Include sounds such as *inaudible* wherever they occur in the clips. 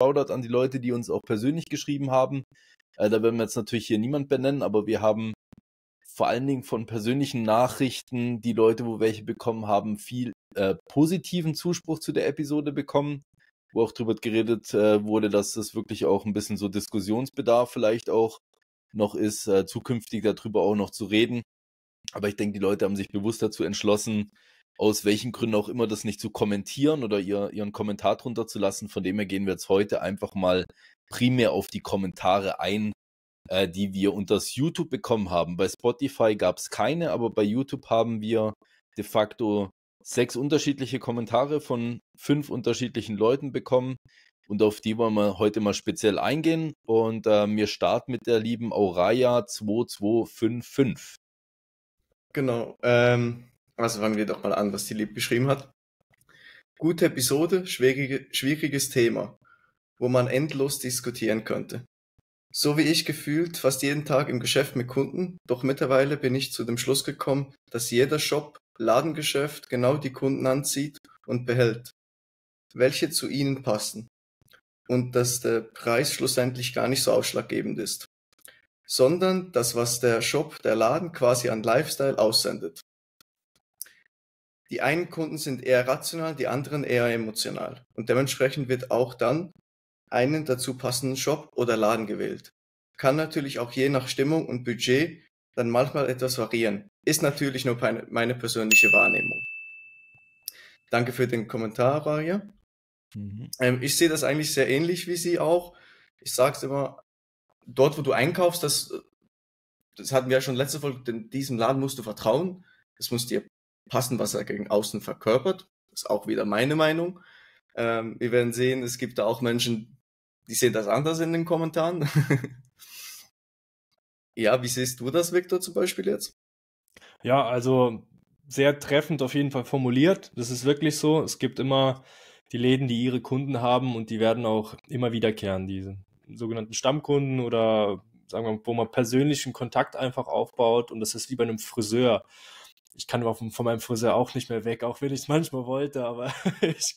Shoutout an die Leute, die uns auch persönlich geschrieben haben. Äh, da werden wir jetzt natürlich hier niemand benennen, aber wir haben vor allen Dingen von persönlichen Nachrichten, die Leute, wo welche bekommen haben, viel äh, positiven Zuspruch zu der Episode bekommen, wo auch drüber geredet äh, wurde, dass es wirklich auch ein bisschen so Diskussionsbedarf vielleicht auch noch ist, äh, zukünftig darüber auch noch zu reden. Aber ich denke, die Leute haben sich bewusst dazu entschlossen, aus welchen Gründen auch immer das nicht zu kommentieren oder ihr, ihren Kommentar drunter zu lassen. Von dem her gehen wir jetzt heute einfach mal primär auf die Kommentare ein, äh, die wir unter YouTube bekommen haben. Bei Spotify gab es keine, aber bei YouTube haben wir de facto sechs unterschiedliche Kommentare von fünf unterschiedlichen Leuten bekommen. Und auf die wollen wir heute mal speziell eingehen. Und äh, wir starten mit der lieben Auraya 2255. Genau. Ähm, also fangen wir doch mal an, was die Lieb geschrieben hat. Gute Episode, schwierige, schwieriges Thema, wo man endlos diskutieren könnte. So wie ich gefühlt fast jeden Tag im Geschäft mit Kunden, doch mittlerweile bin ich zu dem Schluss gekommen, dass jeder Shop, Ladengeschäft genau die Kunden anzieht und behält, welche zu ihnen passen. Und dass der Preis schlussendlich gar nicht so ausschlaggebend ist, sondern das, was der Shop, der Laden quasi an Lifestyle aussendet die einen Kunden sind eher rational, die anderen eher emotional. Und dementsprechend wird auch dann einen dazu passenden Shop oder Laden gewählt. Kann natürlich auch je nach Stimmung und Budget dann manchmal etwas variieren. Ist natürlich nur meine persönliche Wahrnehmung. Danke für den Kommentar, Varia. Mhm. Ähm, ich sehe das eigentlich sehr ähnlich wie Sie auch. Ich sage es immer, dort, wo du einkaufst, das, das hatten wir ja schon letzte Folge, denn diesem Laden musst du vertrauen. Das muss dir passend, was er gegen außen verkörpert. Das Ist auch wieder meine Meinung. Ähm, wir werden sehen, es gibt da auch Menschen, die sehen das anders in den Kommentaren. *laughs* ja, wie siehst du das, Victor, zum Beispiel jetzt? Ja, also sehr treffend auf jeden Fall formuliert. Das ist wirklich so. Es gibt immer die Läden, die ihre Kunden haben und die werden auch immer wiederkehren, diese sogenannten Stammkunden oder sagen wir mal, wo man persönlichen Kontakt einfach aufbaut und das ist wie bei einem Friseur ich kann von, von meinem Friseur auch nicht mehr weg, auch wenn ich es manchmal wollte, aber *laughs* ich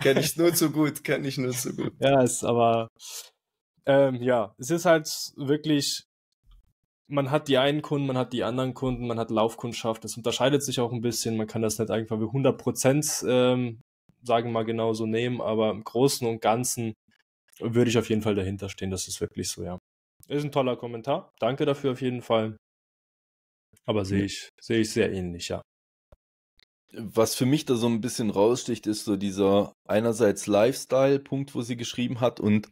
kenne ich nur zu gut, kenne ich nur zu gut. Ja, es, aber ähm, ja, es ist halt wirklich, man hat die einen Kunden, man hat die anderen Kunden, man hat Laufkundschaft, das unterscheidet sich auch ein bisschen, man kann das nicht einfach wie 100 Prozent, ähm, sagen wir mal, genau so nehmen, aber im Großen und Ganzen würde ich auf jeden Fall dahinter stehen, das ist wirklich so, ja. Ist ein toller Kommentar. Danke dafür auf jeden Fall. Aber sehe hm. ich, sehe ich sehr ähnlich, ja. Was für mich da so ein bisschen raussticht, ist so dieser einerseits Lifestyle-Punkt, wo sie geschrieben hat und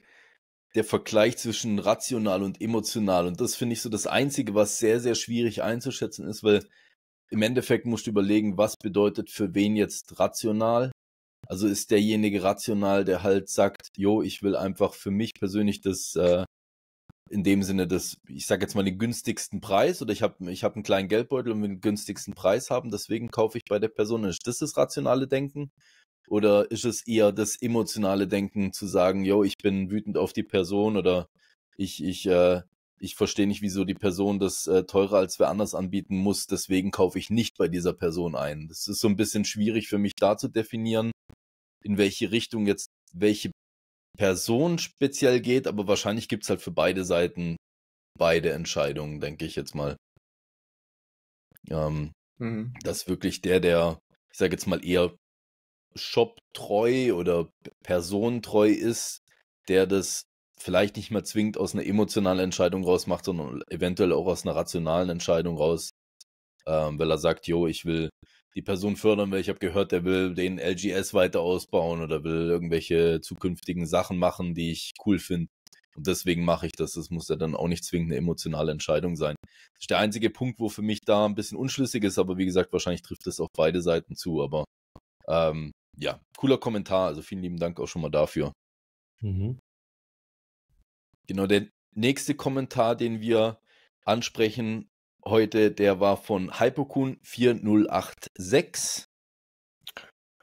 der Vergleich zwischen rational und emotional. Und das finde ich so das Einzige, was sehr, sehr schwierig einzuschätzen ist, weil im Endeffekt musst du überlegen, was bedeutet für wen jetzt rational. Also ist derjenige rational, der halt sagt, jo, ich will einfach für mich persönlich das äh, in dem Sinne dass ich sage jetzt mal, den günstigsten Preis oder ich habe ich hab einen kleinen Geldbeutel und will den günstigsten Preis haben, deswegen kaufe ich bei der Person. Ist das das rationale Denken? Oder ist es eher das emotionale Denken zu sagen, yo, ich bin wütend auf die Person oder ich, ich, äh, ich verstehe nicht, wieso die Person das äh, teurer als wer anders anbieten muss, deswegen kaufe ich nicht bei dieser Person ein. Das ist so ein bisschen schwierig für mich da zu definieren, in welche Richtung jetzt welche Person speziell geht, aber wahrscheinlich gibt es halt für beide Seiten beide Entscheidungen, denke ich jetzt mal. Ähm, mhm. Dass wirklich der, der, ich sage jetzt mal eher shoptreu oder personentreu ist, der das vielleicht nicht mehr zwingend aus einer emotionalen Entscheidung rausmacht, sondern eventuell auch aus einer rationalen Entscheidung raus, ähm, weil er sagt, jo, ich will die Person fördern will. Ich habe gehört, der will den LGS weiter ausbauen oder will irgendwelche zukünftigen Sachen machen, die ich cool finde. Und deswegen mache ich das. Das muss ja dann auch nicht zwingend eine emotionale Entscheidung sein. Das ist der einzige Punkt, wo für mich da ein bisschen unschlüssig ist, aber wie gesagt, wahrscheinlich trifft das auf beide Seiten zu. Aber ähm, ja, cooler Kommentar. Also vielen lieben Dank auch schon mal dafür. Mhm. Genau, der nächste Kommentar, den wir ansprechen, heute, der war von Hypokun 4086.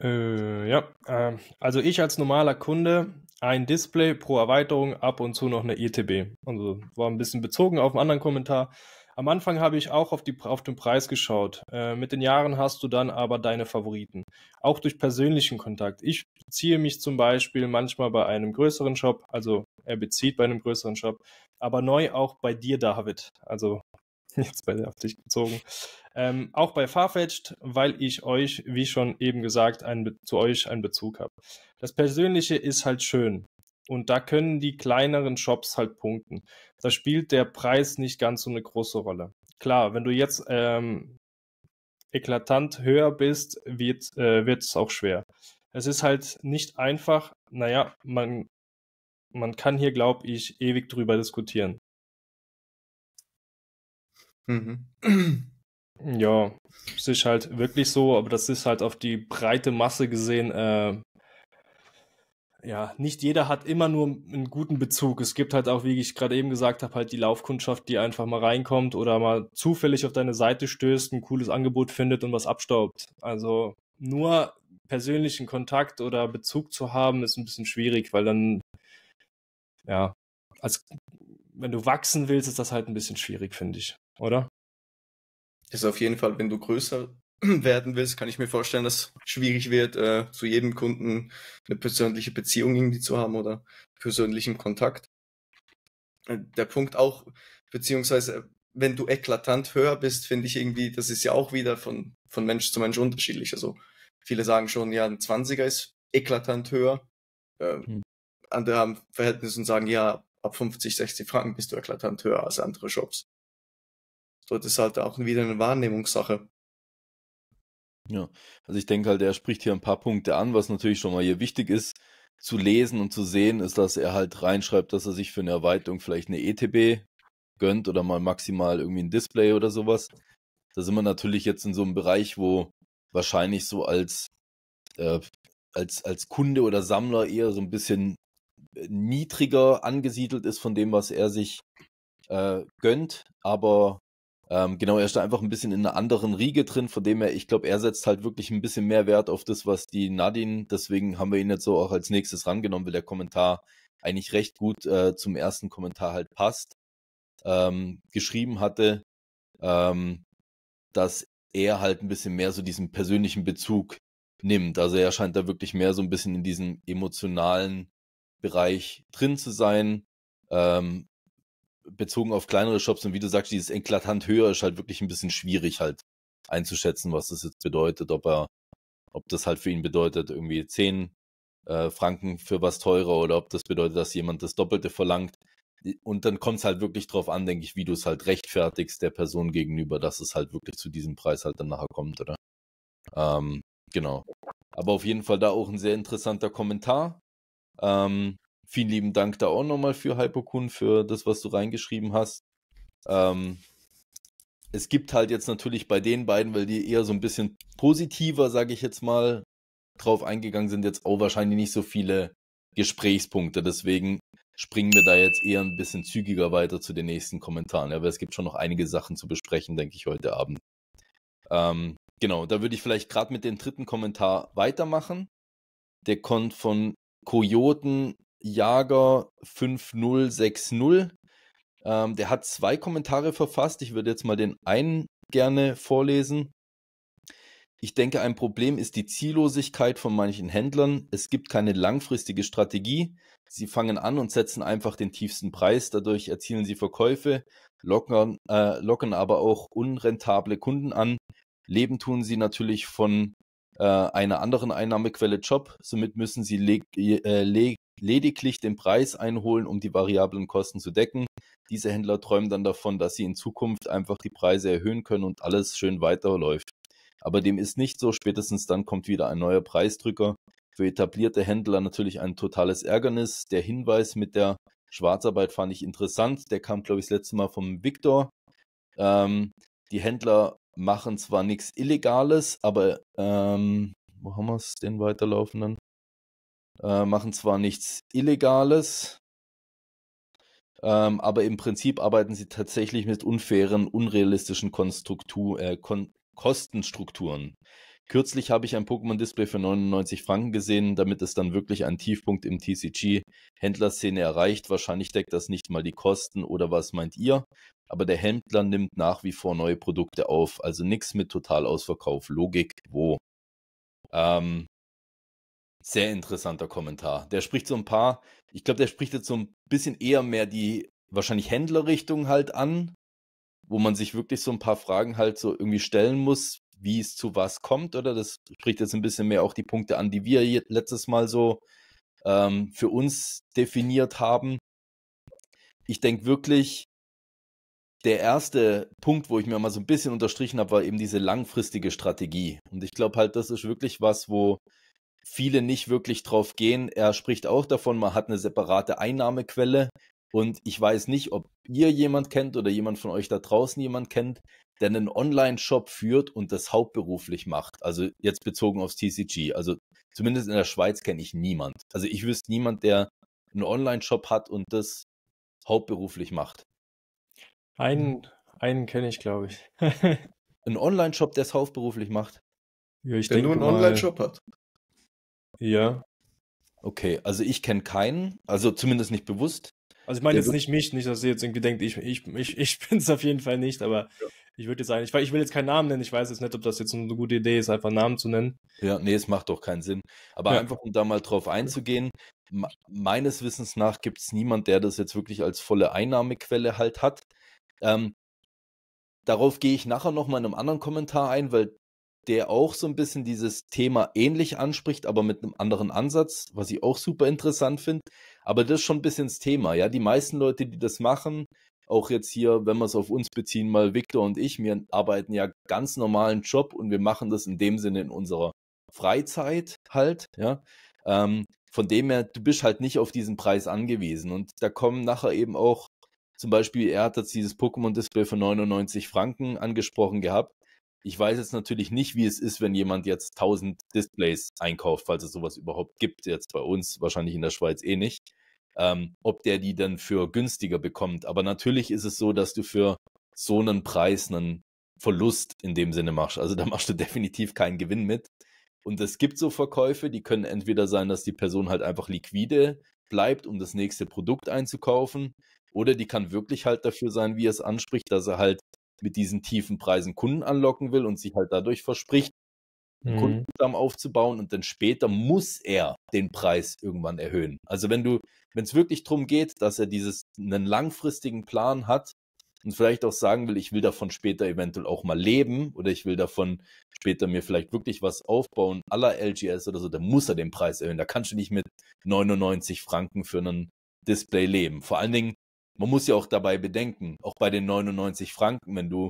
Äh, ja, äh, also ich als normaler Kunde ein Display pro Erweiterung, ab und zu noch eine ETB. Also war ein bisschen bezogen auf einen anderen Kommentar. Am Anfang habe ich auch auf, die, auf den Preis geschaut. Äh, mit den Jahren hast du dann aber deine Favoriten. Auch durch persönlichen Kontakt. Ich ziehe mich zum Beispiel manchmal bei einem größeren Shop, also er bezieht bei einem größeren Shop, aber neu auch bei dir, David. Also *laughs* jetzt bei, auf dich gezogen. Ähm, auch bei Farfetched, weil ich euch, wie schon eben gesagt, einen, zu euch einen Bezug habe. Das Persönliche ist halt schön. Und da können die kleineren Shops halt punkten. Da spielt der Preis nicht ganz so eine große Rolle. Klar, wenn du jetzt ähm, eklatant höher bist, wird äh, es auch schwer. Es ist halt nicht einfach, naja, man, man kann hier, glaube ich, ewig drüber diskutieren. Mhm. Ja, es ist halt wirklich so, aber das ist halt auf die breite Masse gesehen. Äh, ja, nicht jeder hat immer nur einen guten Bezug. Es gibt halt auch, wie ich gerade eben gesagt habe, halt die Laufkundschaft, die einfach mal reinkommt oder mal zufällig auf deine Seite stößt, ein cooles Angebot findet und was abstaubt. Also nur persönlichen Kontakt oder Bezug zu haben, ist ein bisschen schwierig, weil dann, ja, als wenn du wachsen willst, ist das halt ein bisschen schwierig, finde ich oder? Ist auf jeden Fall, wenn du größer *clears throat* werden willst, kann ich mir vorstellen, dass schwierig wird, äh, zu jedem Kunden eine persönliche Beziehung irgendwie zu haben oder persönlichen Kontakt. Äh, der Punkt auch, beziehungsweise wenn du eklatant höher bist, finde ich irgendwie, das ist ja auch wieder von, von Mensch zu Mensch unterschiedlich. Also viele sagen schon, ja, ein 20er ist eklatant höher. Äh, mhm. Andere haben Verhältnisse und sagen, ja, ab 50, 60 Franken bist du eklatant höher als andere Shops. So, das ist halt auch wieder eine Wahrnehmungssache. Ja, also ich denke halt, er spricht hier ein paar Punkte an, was natürlich schon mal hier wichtig ist zu lesen und zu sehen, ist, dass er halt reinschreibt, dass er sich für eine Erweiterung vielleicht eine ETB gönnt oder mal maximal irgendwie ein Display oder sowas. Da sind wir natürlich jetzt in so einem Bereich, wo wahrscheinlich so als, äh, als, als Kunde oder Sammler eher so ein bisschen äh, niedriger angesiedelt ist von dem, was er sich äh, gönnt. Aber ähm, genau, er ist da einfach ein bisschen in einer anderen Riege drin, von dem er, ich glaube, er setzt halt wirklich ein bisschen mehr Wert auf das, was die Nadine, deswegen haben wir ihn jetzt so auch als nächstes rangenommen, weil der Kommentar eigentlich recht gut äh, zum ersten Kommentar halt passt, ähm, geschrieben hatte, ähm, dass er halt ein bisschen mehr so diesen persönlichen Bezug nimmt. Also er scheint da wirklich mehr so ein bisschen in diesem emotionalen Bereich drin zu sein, ähm, bezogen auf kleinere Shops und wie du sagst, dieses eklatant höher ist halt wirklich ein bisschen schwierig halt einzuschätzen, was das jetzt bedeutet, ob er, ob das halt für ihn bedeutet, irgendwie 10 äh, Franken für was teurer oder ob das bedeutet, dass jemand das Doppelte verlangt. Und dann kommt es halt wirklich drauf an, denke ich, wie du es halt rechtfertigst der Person gegenüber, dass es halt wirklich zu diesem Preis halt dann nachher kommt, oder? Ähm, genau. Aber auf jeden Fall da auch ein sehr interessanter Kommentar. Ähm, vielen lieben Dank da auch nochmal für Hypokun, für das, was du reingeschrieben hast. Ähm, es gibt halt jetzt natürlich bei den beiden, weil die eher so ein bisschen positiver, sage ich jetzt mal, drauf eingegangen sind, jetzt auch wahrscheinlich nicht so viele Gesprächspunkte. Deswegen springen wir da jetzt eher ein bisschen zügiger weiter zu den nächsten Kommentaren. Aber es gibt schon noch einige Sachen zu besprechen, denke ich, heute Abend. Ähm, genau, da würde ich vielleicht gerade mit dem dritten Kommentar weitermachen. Der kommt von Kojoten Jager 5060. Ähm, der hat zwei Kommentare verfasst. Ich würde jetzt mal den einen gerne vorlesen. Ich denke, ein Problem ist die Ziellosigkeit von manchen Händlern. Es gibt keine langfristige Strategie. Sie fangen an und setzen einfach den tiefsten Preis. Dadurch erzielen sie Verkäufe, lockern, äh, locken aber auch unrentable Kunden an. Leben tun sie natürlich von äh, einer anderen Einnahmequelle Job. Somit müssen sie leg äh, lediglich den Preis einholen, um die variablen Kosten zu decken. Diese Händler träumen dann davon, dass sie in Zukunft einfach die Preise erhöhen können und alles schön weiterläuft. Aber dem ist nicht so. Spätestens dann kommt wieder ein neuer Preisdrücker. Für etablierte Händler natürlich ein totales Ärgernis. Der Hinweis mit der Schwarzarbeit fand ich interessant. Der kam, glaube ich, das letzte Mal vom Victor. Ähm, die Händler machen zwar nichts Illegales, aber ähm, wo haben wir es denn weiterlaufenden? äh, machen zwar nichts Illegales, ähm, aber im Prinzip arbeiten sie tatsächlich mit unfairen, unrealistischen Konstruktu äh, Kon Kostenstrukturen. Kürzlich habe ich ein Pokémon-Display für 99 Franken gesehen, damit es dann wirklich einen Tiefpunkt im TCG-Händlerszene erreicht. Wahrscheinlich deckt das nicht mal die Kosten oder was meint ihr? Aber der Händler nimmt nach wie vor neue Produkte auf, also nichts mit Totalausverkauf. Logik, wo? Ähm, sehr interessanter Kommentar. Der spricht so ein paar, ich glaube, der spricht jetzt so ein bisschen eher mehr die wahrscheinlich Händlerrichtung halt an, wo man sich wirklich so ein paar Fragen halt so irgendwie stellen muss, wie es zu was kommt, oder? Das spricht jetzt ein bisschen mehr auch die Punkte an, die wir letztes Mal so ähm, für uns definiert haben. Ich denke wirklich, der erste Punkt, wo ich mir mal so ein bisschen unterstrichen habe, war eben diese langfristige Strategie. Und ich glaube halt, das ist wirklich was, wo viele nicht wirklich drauf gehen. Er spricht auch davon, man hat eine separate Einnahmequelle. Und ich weiß nicht, ob ihr jemand kennt oder jemand von euch da draußen jemand kennt, der einen Online-Shop führt und das hauptberuflich macht. Also jetzt bezogen aufs TCG. Also zumindest in der Schweiz kenne ich niemand. Also ich wüsste niemand, der einen Online-Shop hat und das hauptberuflich macht. Einen, einen kenne ich, glaube ich. *laughs* einen Online-Shop, der es hauptberuflich macht. Ja, ich der nur einen Online-Shop hat. Ja. Okay, also ich kenne keinen, also zumindest nicht bewusst. Also ich meine jetzt nicht mich, nicht, dass ihr jetzt irgendwie denkt, ich, ich, ich, ich *laughs* bin es auf jeden Fall nicht, aber ja. ich würde jetzt sagen, ich, ich will jetzt keinen Namen nennen, ich weiß jetzt nicht, ob das jetzt eine gute Idee ist, einfach Namen zu nennen. Ja, nee, es macht doch keinen Sinn. Aber ja. einfach, um da mal drauf einzugehen, meines Wissens nach gibt es niemand, der das jetzt wirklich als volle Einnahmequelle halt hat. Ähm, darauf gehe ich nachher nochmal in einem anderen Kommentar ein, weil der auch so ein bisschen dieses Thema ähnlich anspricht, aber mit einem anderen Ansatz, was ich auch super interessant finde. Aber das ist schon ein bisschen das Thema, ja. Die meisten Leute, die das machen, auch jetzt hier, wenn wir es auf uns beziehen, mal Victor und ich, wir arbeiten ja ganz normalen Job und wir machen das in dem Sinne in unserer Freizeit halt, ja. Ähm, von dem her, du bist halt nicht auf diesen Preis angewiesen. Und da kommen nachher eben auch, zum Beispiel, er hat jetzt dieses Pokémon-Display für 99 Franken angesprochen gehabt. Ich weiß jetzt natürlich nicht, wie es ist, wenn jemand jetzt 1000 Displays einkauft, falls es sowas überhaupt gibt, jetzt bei uns, wahrscheinlich in der Schweiz eh nicht, ähm, ob der die dann für günstiger bekommt. Aber natürlich ist es so, dass du für so einen Preis einen Verlust in dem Sinne machst. Also da machst du *laughs* definitiv keinen Gewinn mit. Und es gibt so Verkäufe, die können entweder sein, dass die Person halt einfach liquide bleibt, um das nächste Produkt einzukaufen, oder die kann wirklich halt dafür sein, wie es anspricht, dass er halt mit diesen tiefen Preisen Kunden anlocken will und sich halt dadurch verspricht, mhm. Kundenstamm aufzubauen und dann später muss er den Preis irgendwann erhöhen. Also wenn du, wenn es wirklich darum geht, dass er dieses einen langfristigen Plan hat und vielleicht auch sagen will, ich will davon später eventuell auch mal leben oder ich will davon später mir vielleicht wirklich was aufbauen, aller LGS oder so, dann muss er den Preis erhöhen. Da kannst du nicht mit 99 Franken für einen Display leben. Vor allen Dingen, man muss ja auch dabei bedenken, auch bei den 99 Franken, wenn du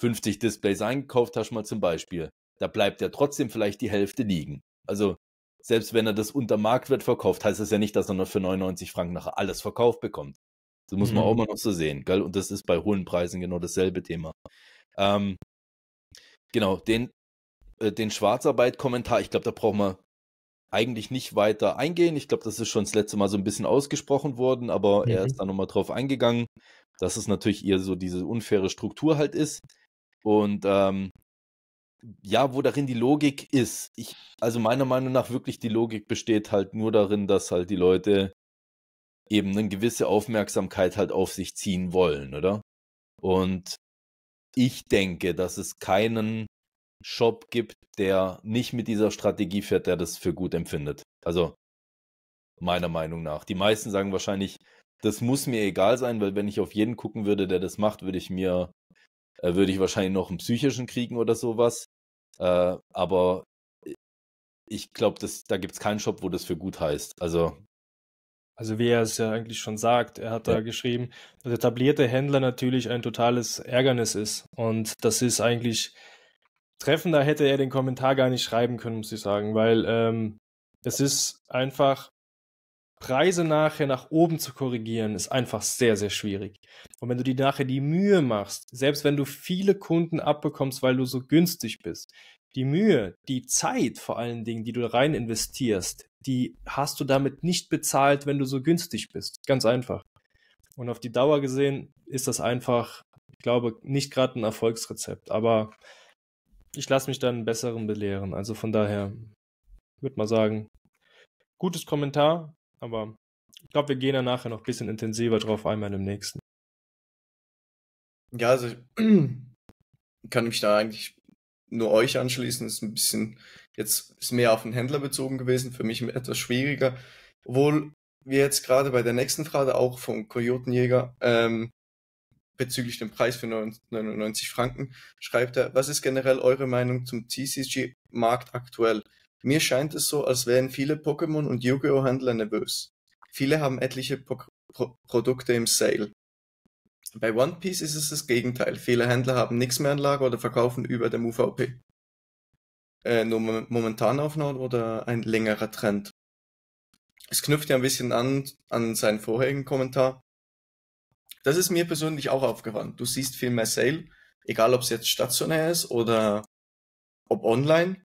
50 Displays eingekauft hast, mal zum Beispiel, da bleibt ja trotzdem vielleicht die Hälfte liegen. Also selbst wenn er das unter Marktwert verkauft, heißt das ja nicht, dass er noch für 99 Franken nachher alles verkauft bekommt. Das muss man auch mal mhm. noch so sehen, gell? Und das ist bei hohen Preisen genau dasselbe Thema. Ähm, genau, den, äh, den Schwarzarbeit-Kommentar, ich glaube, da brauchen wir eigentlich nicht weiter eingehen. Ich glaube, das ist schon das letzte Mal so ein bisschen ausgesprochen worden, aber mhm. er ist da nochmal drauf eingegangen, dass es natürlich eher so diese unfaire Struktur halt ist. Und ähm, ja, wo darin die Logik ist. Ich, also meiner Meinung nach wirklich die Logik besteht halt nur darin, dass halt die Leute eben eine gewisse Aufmerksamkeit halt auf sich ziehen wollen, oder? Und ich denke, dass es keinen Shop gibt, der nicht mit dieser Strategie fährt, der das für gut empfindet. Also meiner Meinung nach. Die meisten sagen wahrscheinlich, das muss mir egal sein, weil wenn ich auf jeden gucken würde, der das macht, würde ich mir, äh, würde ich wahrscheinlich noch einen psychischen kriegen oder sowas. Äh, aber ich glaube, da gibt es keinen Shop, wo das für gut heißt. Also also wie er es ja eigentlich schon sagt, er hat ja. da geschrieben, dass etablierte Händler natürlich ein totales Ärgernis ist. Und das ist eigentlich treffen, da hätte er den Kommentar gar nicht schreiben können, muss ich sagen, weil ähm, es ist einfach, Preise nachher nach oben zu korrigieren, ist einfach sehr, sehr schwierig. Und wenn du dir nachher die Mühe machst, selbst wenn du viele Kunden abbekommst, weil du so günstig bist, die Mühe, die Zeit vor allen Dingen, die du rein investierst, die hast du damit nicht bezahlt, wenn du so günstig bist. Ganz einfach. Und auf die Dauer gesehen ist das einfach, ich glaube, nicht gerade ein Erfolgsrezept. Aber ich lasse mich dann besseren belehren. Also von daher würde mal sagen, gutes Kommentar, aber ich glaube, wir gehen da nachher noch ein bisschen intensiver drauf einmal im nächsten. Ja, also ich *clears throat* kann mich da eigentlich nur euch anschließen. ist ein bisschen, jetzt ist mehr auf den Händler bezogen gewesen, für mich etwas schwieriger. Obwohl wir jetzt gerade bei der nächsten Frage auch vom Kojotenjäger ähm, bezüglich dem Preis für 99 Franken, schreibt er, was ist generell eure Meinung zum TCG-Markt aktuell? Mir scheint es so, als wären viele Pokémon- und Yu-Gi-Oh! Händler nervös. Viele haben etliche po Pro Produkte im Sale. Bei One Piece ist es das Gegenteil. Viele Händler haben nichts mehr an Lager oder verkaufen über dem UVP. Äh, nur momentan aufnahmen oder ein längerer Trend? Es knüpft ja ein bisschen an, an seinen vorherigen Kommentar das ist mir persönlich auch aufgefallen. Du siehst viel mehr Sale, egal ob es jetzt stationär ist oder ob online.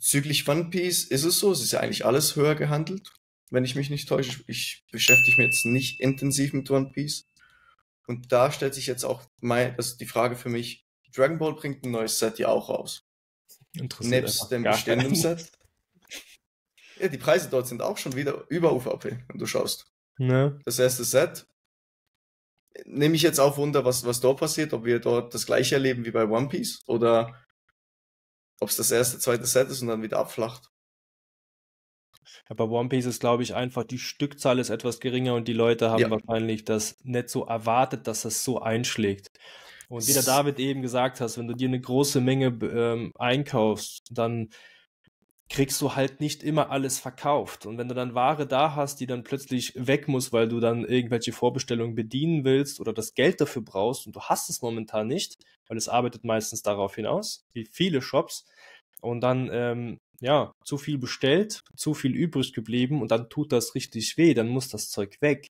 Züglich One Piece ist es so, es ist ja eigentlich alles höher gehandelt, wenn ich mich nicht täusche. Ich beschäftige mich jetzt nicht intensiv mit One Piece. Und da stellt sich jetzt auch mein, also die Frage für mich, Dragon Ball bringt ein neues Set ja auch raus. Interessant. Nebst dem bestehenden *laughs* Set. Ja, die Preise dort sind auch schon wieder über UVP, wenn du schaust. Ne? Das erste Set nehme ich jetzt auch Wunder, was, was dort passiert, ob wir dort das gleiche erleben wie bei One Piece oder ob es das erste, zweite Set ist und dann wieder abflacht. Ja, bei One Piece ist, glaube ich, einfach die Stückzahl ist etwas geringer und die Leute haben ja. wahrscheinlich das nicht so erwartet, dass das so einschlägt. Und wie der David eben gesagt hast, wenn du dir eine große Menge ähm, einkaufst, dann kriegst du halt nicht immer alles verkauft. Und wenn du dann Ware da hast, die dann plötzlich weg muss, weil du dann irgendwelche Vorbestellungen bedienen willst oder das Geld dafür brauchst und du hast es momentan nicht, weil es arbeitet meistens darauf hinaus, wie viele Shops, und dann ähm, ja, zu viel bestellt, zu viel übrig geblieben und dann tut das richtig weh, dann muss das Zeug weg.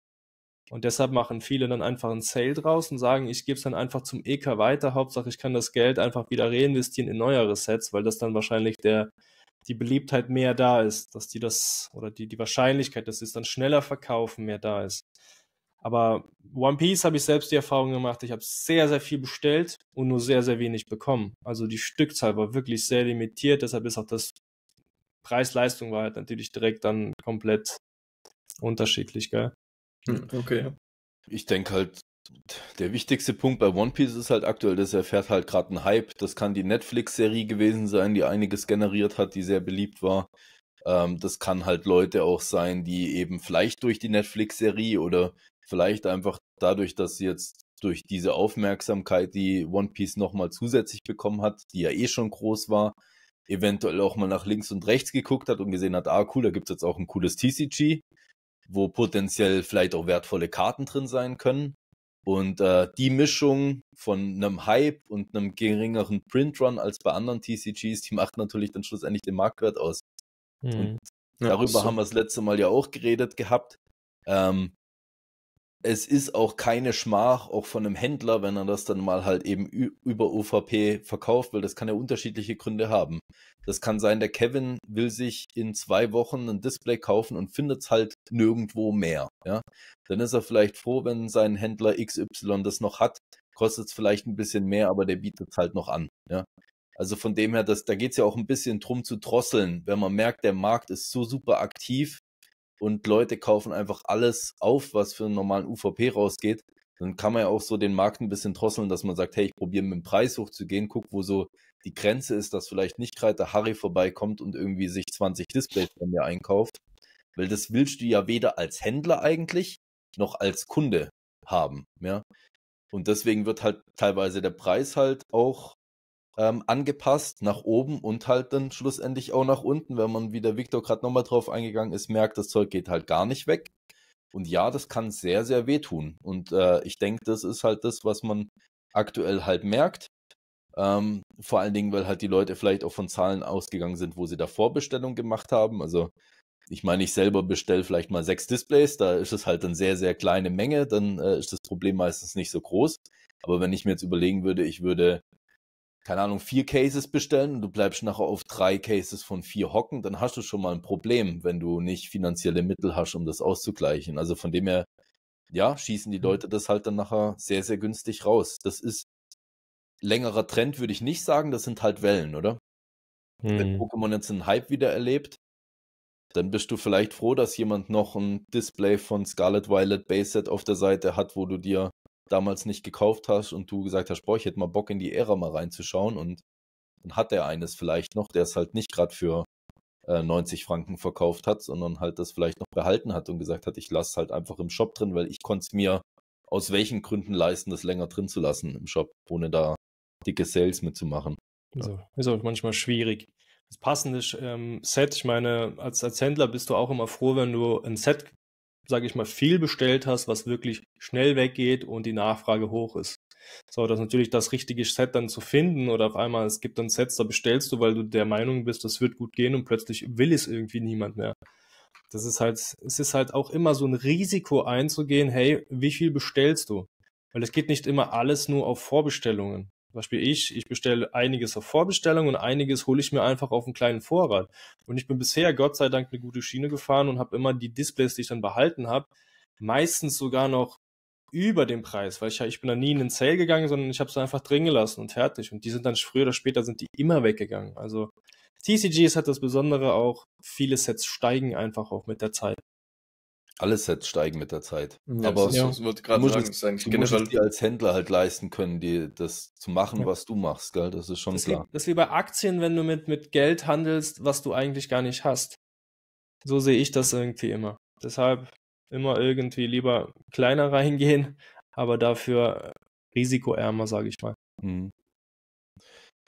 Und deshalb machen viele dann einfach einen Sale draus und sagen, ich gebe es dann einfach zum EK weiter, Hauptsache ich kann das Geld einfach wieder reinvestieren in neuere Sets, weil das dann wahrscheinlich der die Beliebtheit mehr da ist, dass die das oder die, die Wahrscheinlichkeit, dass sie es dann schneller verkaufen, mehr da ist. Aber One Piece habe ich selbst die Erfahrung gemacht, ich habe sehr, sehr viel bestellt und nur sehr, sehr wenig bekommen. Also die Stückzahl war wirklich sehr limitiert, deshalb ist auch das Preis-Leistung war halt natürlich direkt dann komplett unterschiedlich, gell? Hm, okay. Ich denke halt, der wichtigste Punkt bei One Piece ist halt aktuell, dass er fährt halt gerade einen Hype. Das kann die Netflix-Serie gewesen sein, die einiges generiert hat, die sehr beliebt war. Ähm, das kann halt Leute auch sein, die eben vielleicht durch die Netflix-Serie oder vielleicht einfach dadurch, dass sie jetzt durch diese Aufmerksamkeit, die One Piece nochmal zusätzlich bekommen hat, die ja eh schon groß war, eventuell auch mal nach links und rechts geguckt hat und gesehen hat, ah cool, da gibt es jetzt auch ein cooles TCG, wo potenziell vielleicht auch wertvolle Karten drin sein können und äh, die Mischung von einem Hype und einem geringeren Printrun als bei anderen TCGs, die macht natürlich dann schlussendlich den Marktwert aus. Mhm. Und ja, darüber so. haben wir das letzte Mal ja auch geredet gehabt. Ähm, es ist auch keine Schmach, auch von einem Händler, wenn er das dann mal halt eben über OVP verkauft, weil das kann ja unterschiedliche Gründe haben. Das kann sein, der Kevin will sich in zwei Wochen ein Display kaufen und findet es halt nirgendwo mehr. Ja? Dann ist er vielleicht froh, wenn sein Händler XY das noch hat, kostet es vielleicht ein bisschen mehr, aber der bietet es halt noch an. Ja? Also von dem her, das, da geht es ja auch ein bisschen drum zu drosseln, wenn man merkt, der Markt ist so super aktiv, und Leute kaufen einfach alles auf, was für einen normalen UVP rausgeht, dann kann man ja auch so den Markt ein bisschen drosseln, dass man sagt, hey, ich probiere mit dem Preis hochzugehen, guck, wo so die Grenze ist, dass vielleicht nicht gerade der Harry vorbeikommt und irgendwie sich 20 Displays von mir einkauft. Weil das willst du ja weder als Händler eigentlich noch als Kunde haben, ja. Und deswegen wird halt teilweise der Preis halt auch ähm, angepasst nach oben und halt dann schlussendlich auch nach unten. Wenn man, wie der Victor gerade nochmal drauf eingegangen ist, merkt, das Zeug geht halt gar nicht weg. Und ja, das kann sehr, sehr wehtun. Und äh, ich denke, das ist halt das, was man aktuell halt merkt. Ähm, vor allen Dingen, weil halt die Leute vielleicht auch von Zahlen ausgegangen sind, wo sie da Vorbestellungen gemacht haben. Also ich meine, ich selber bestelle vielleicht mal sechs Displays, da ist es halt dann sehr, sehr kleine Menge, dann äh, ist das Problem meistens nicht so groß. Aber wenn ich mir jetzt überlegen würde, ich würde keine Ahnung, vier Cases bestellen und du bleibst nachher auf drei Cases von vier hocken, dann hast du schon mal ein Problem, wenn du nicht finanzielle Mittel hast, um das auszugleichen. Also von dem her, ja, schießen die mhm. Leute das halt dann nachher sehr, sehr günstig raus. Das ist längerer Trend, würde ich nicht sagen, das sind halt Wellen, oder? Hm. Wenn mhm. Pokémon jetzt einen Hype wieder erlebt, dann bist du vielleicht froh, dass jemand noch ein Display von Scarlet Violet Base Set auf der Seite hat, wo du dir damals nicht gekauft hast und du gesagt hast, boah, ich hätte mal Bock in die Ära mal reinzuschauen und dann hat er eines vielleicht noch, der es halt nicht gerade für äh, 90 Franken verkauft hat, sondern halt das vielleicht noch behalten hat und gesagt hat, ich lasse es halt einfach im Shop drin, weil ich konnte es mir aus welchen Gründen leisten, das länger drin zu lassen im Shop, ohne da dicke Sales mitzumachen. Ja. ist auch manchmal schwierig. Das passende ähm, Set, ich meine, als, als Händler bist du auch immer froh, wenn du ein Set sage ich mal, viel bestellt hast, was wirklich schnell weggeht und die Nachfrage hoch ist. So, das natürlich das richtige Set dann zu finden oder auf einmal, es gibt dann Sets, da bestellst du, weil du der Meinung bist, das wird gut gehen und plötzlich will es irgendwie niemand mehr. Das ist halt, es ist halt auch immer so ein Risiko einzugehen, hey, wie viel bestellst du? Weil es geht nicht immer alles nur auf Vorbestellungen. Beispiel ich, ich bestelle einiges auf Vorbestellung und einiges hole ich mir einfach auf einen kleinen Vorrat. Und ich bin bisher, Gott sei Dank, eine gute Schiene gefahren und habe immer die Displays, die ich dann behalten habe, meistens sogar noch über dem Preis, weil ich, ich bin da nie in den Sale gegangen, sondern ich habe es einfach drin gelassen und fertig. Und die sind dann früher oder später sind die immer weggegangen. Also TCGs hat das Besondere auch, viele Sets steigen einfach auch mit der Zeit. Alle Sets steigen mit der Zeit. Ja, aber ja. wird gerade sagen, es, sagen, du generell musst es dir als Händler halt leisten können, die, das zu machen, ja. was du machst, gell? Das ist schon das klar. Wie, das ist wie bei Aktien, wenn du mit, mit Geld handelst, was du eigentlich gar nicht hast. So sehe ich das irgendwie immer. Deshalb immer irgendwie lieber kleiner *laughs* reingehen, aber dafür risikoärmer, sage ich mal. Mhm.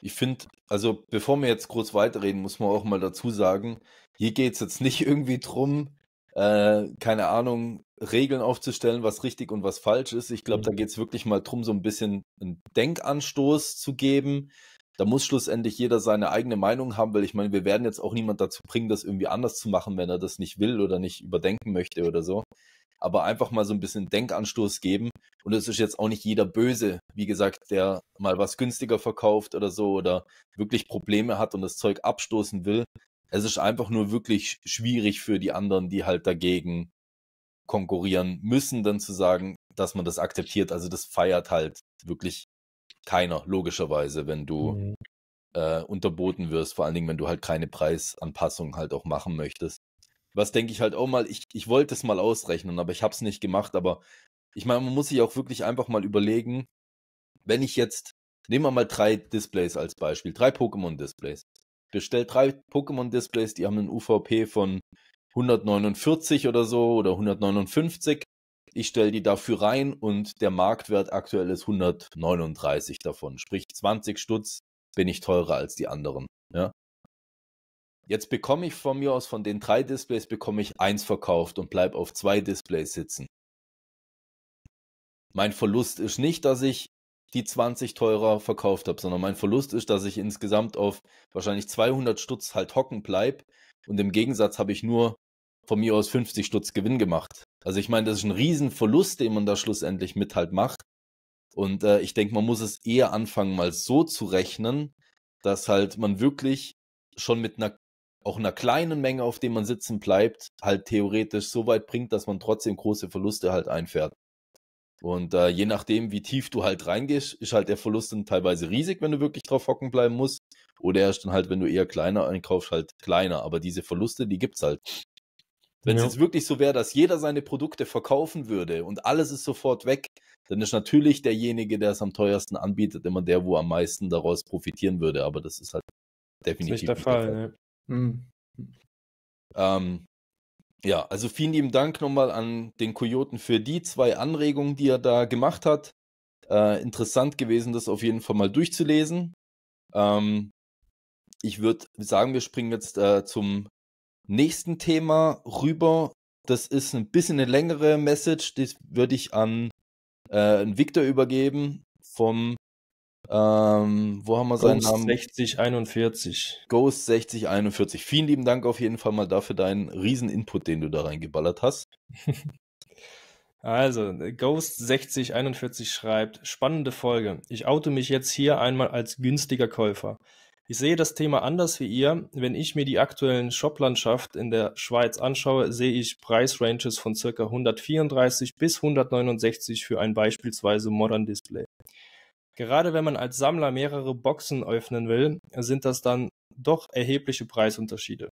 Ich finde, also bevor wir jetzt groß weiterreden, muss man auch mal dazu sagen, hier geht es jetzt nicht *laughs* irgendwie drum, äh, keine Ahnung, Regeln aufzustellen, was richtig und was falsch ist. Ich glaube, da mhm. geht es wirklich mal drum, so ein bisschen einen Denkanstoß zu geben. Da muss schlussendlich jeder seine eigene Meinung haben, weil ich meine, wir werden jetzt auch niemand dazu bringen, das irgendwie anders zu machen, wenn er das nicht will oder nicht überdenken möchte oder so. Aber einfach mal so ein bisschen Denkanstoß geben. Und es ist jetzt auch nicht jeder böse, wie gesagt, der mal was günstiger verkauft oder so oder wirklich Probleme hat und das Zeug abstoßen will, es ist einfach nur wirklich schwierig für die anderen, die halt dagegen konkurrieren müssen, dann zu sagen, dass man das akzeptiert. Also das feiert halt wirklich keiner, logischerweise, wenn du mhm. äh, unterboten wirst, vor allen Dingen, wenn du halt keine Preisanpassung halt auch machen möchtest. Was denke ich halt auch mal, ich, ich wollte es mal ausrechnen, aber ich habe es nicht gemacht. Aber ich meine, man muss sich auch wirklich einfach mal überlegen, wenn ich jetzt, nehmen wir mal drei Displays als Beispiel, drei Pokémon-Displays bestellt drei Pokémon-Displays, die haben einen UVP von 149 oder so oder 159. Ich stelle die dafür rein und der Marktwert aktuell ist 139 davon. Sprich 20 Stutz bin ich teurer als die anderen. Ja? Jetzt bekomme ich von mir aus von den drei Displays bekomme ich eins verkauft und bleibe auf zwei Displays sitzen. Mein Verlust ist nicht, dass ich die 20 teurer verkauft habe, sondern mein Verlust ist, dass ich insgesamt auf wahrscheinlich 200 Stutz halt hocken bleib und im Gegensatz habe ich nur von mir aus 50 Stutz Gewinn gemacht. Also ich meine, das ist ein Riesenverlust, den man da schlussendlich mit halt macht. Und äh, ich denke, man muss es eher anfangen, mal so zu rechnen, dass halt man wirklich schon mit einer auch einer kleinen Menge, auf dem man sitzen bleibt, halt theoretisch so weit bringt, dass man trotzdem große Verluste halt einfährt. Und äh, je nachdem, wie tief du halt reingehst, ist halt der Verlust dann teilweise riesig, wenn du wirklich drauf hocken bleiben musst. Oder erst dann halt, wenn du eher kleiner einkaufst, halt kleiner. Aber diese Verluste, die gibt's halt. Wenn es ja. jetzt wirklich so wäre, dass jeder seine Produkte verkaufen würde und alles ist sofort weg, dann ist natürlich derjenige, der es am teuersten anbietet, immer der, wo am meisten daraus profitieren würde. Aber das ist halt definitiv das ist nicht der Fall. Der Fall. Ne? Mhm. Ähm, ja, also vielen lieben Dank nochmal an den Kojoten für die zwei Anregungen, die er da gemacht hat. Äh, interessant gewesen, das auf jeden Fall mal durchzulesen. Ähm, ich würde sagen, wir springen jetzt äh, zum nächsten Thema rüber. Das ist ein bisschen eine längere Message. Das würde ich an äh, Victor übergeben vom ähm, wo haben wir seinen Ghost Namen? 6041. Ghost 6041. Vielen lieben Dank auf jeden Fall mal dafür deinen riesen Input, den du da reingeballert hast. *laughs* Also, Ghost6041 schreibt, spannende Folge. Ich oute mich jetzt hier einmal als günstiger Käufer. Ich sehe das Thema anders wie ihr. Wenn ich mir die aktuellen Shoplandschaft in der Schweiz anschaue, sehe ich Preisranges von ca. 134 bis 169 für ein beispielsweise Modern Display. Gerade wenn man als Sammler mehrere Boxen öffnen will, sind das dann doch erhebliche Preisunterschiede,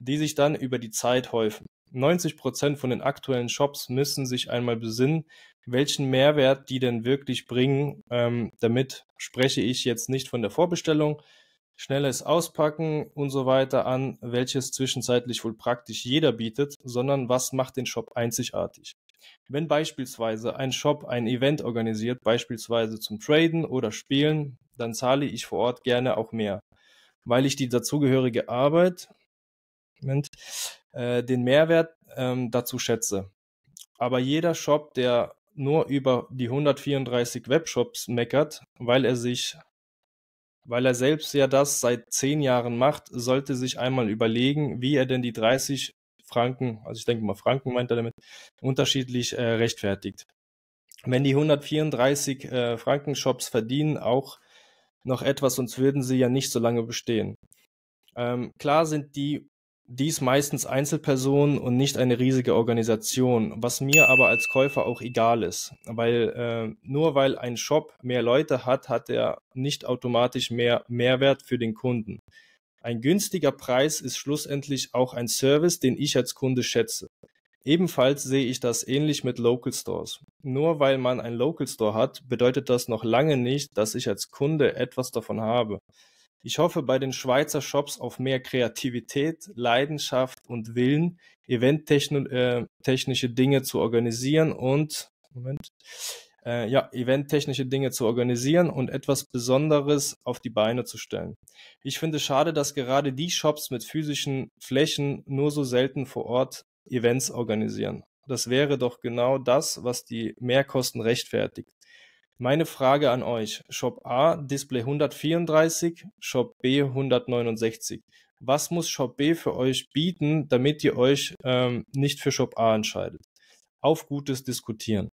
die sich dann über die Zeit häufen. 90% von den aktuellen Shops müssen sich einmal besinnen, welchen Mehrwert die denn wirklich bringen. Ähm, damit spreche ich jetzt nicht von der Vorbestellung, schnelles Auspacken und so weiter an, welches zwischenzeitlich wohl praktisch jeder bietet, sondern was macht den Shop einzigartig. Wenn beispielsweise ein Shop ein Event organisiert, beispielsweise zum Traden oder Spielen, dann zahle ich vor Ort gerne auch mehr, weil ich die dazugehörige Arbeit, Moment, äh, den Mehrwert ähm, dazu schätze. Aber jeder Shop, der nur über die 134 Webshops meckert, weil er sich, weil er selbst ja das seit zehn Jahren macht, sollte sich einmal überlegen, wie er denn die 30 Franken, also ich denke mal Franken meint er damit, unterschiedlich äh, rechtfertigt. Wenn die 134 äh, Franken-Shops verdienen auch noch etwas, sonst würden sie ja nicht so lange bestehen. Ähm, klar sind die dies meistens Einzelpersonen und nicht eine riesige Organisation, was mir aber als Käufer auch egal ist, weil äh, nur weil ein Shop mehr Leute hat, hat er nicht automatisch mehr Mehrwert für den Kunden. Ein günstiger Preis ist schlussendlich auch ein Service, den ich als Kunde schätze. Ebenfalls sehe ich das ähnlich mit Local Stores. Nur weil man ein Local Store hat, bedeutet das noch lange nicht, dass ich als Kunde etwas davon habe. Ich hoffe bei den Schweizer Shops auf mehr Kreativität, Leidenschaft und Willen, eventtechnische äh, Dinge zu organisieren und Moment, äh, ja, eventtechnische Dinge zu organisieren und etwas Besonderes auf die Beine zu stellen. Ich finde schade, dass gerade die Shops mit physischen Flächen nur so selten vor Ort Events organisieren. Das wäre doch genau das, was die Mehrkosten rechtfertigt. Meine Frage an euch. Shop A, Display 134, Shop B 169. Was muss Shop B für euch bieten, damit ihr euch ähm, nicht für Shop A entscheidet? Auf gutes Diskutieren.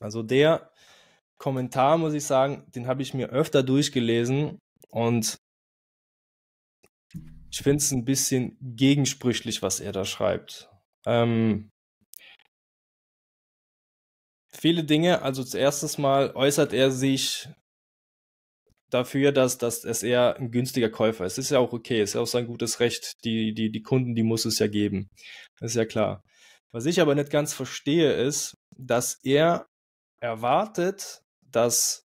Also der Kommentar, muss ich sagen, den habe ich mir öfter durchgelesen und ich finde es ein bisschen gegensprüchlich, was er da schreibt. Ähm, viele Dinge, also zuerstes Mal äußert er sich dafür, dass, dass es eher ein günstiger Käufer ist. Ist ja auch okay, ist ja auch sein gutes Recht. Die, die, die Kunden, die muss es ja geben. Das ist ja klar. Was ich aber nicht ganz verstehe, ist, dass er erwartet, dass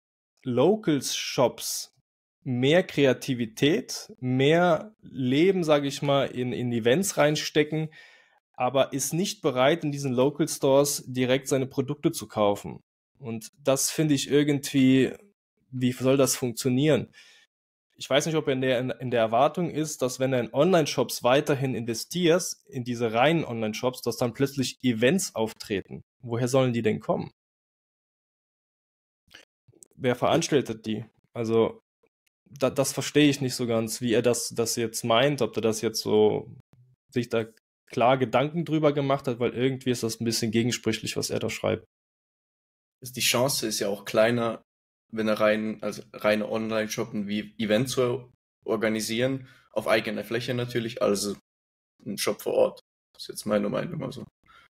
Locals Shops mehr Kreativität, mehr Leben, sage ich mal, in, in Events reinstecken, aber ist nicht bereit, in diesen Local Stores direkt seine Produkte zu kaufen. Und das finde ich irgendwie, wie soll das funktionieren? Ich weiß nicht, ob er in der, in der Erwartung ist, dass wenn er in Online-Shops weiterhin investierst, in diese reinen Online-Shops, dass dann plötzlich Events auftreten. Woher sollen die denn kommen? wer veranstaltet die? Also da, das verstehe ich nicht so ganz, wie er das, das jetzt meint, ob er das jetzt so sich da klar Gedanken drüber gemacht hat, weil irgendwie ist das ein bisschen gegensprüchlich, was er da schreibt. Die Chance ist ja auch kleiner, wenn er rein, also reine Online-Shoppen wie Event zu organisieren, auf eigener Fläche natürlich, also ein Shop vor Ort. Das ist jetzt meine Meinung. Also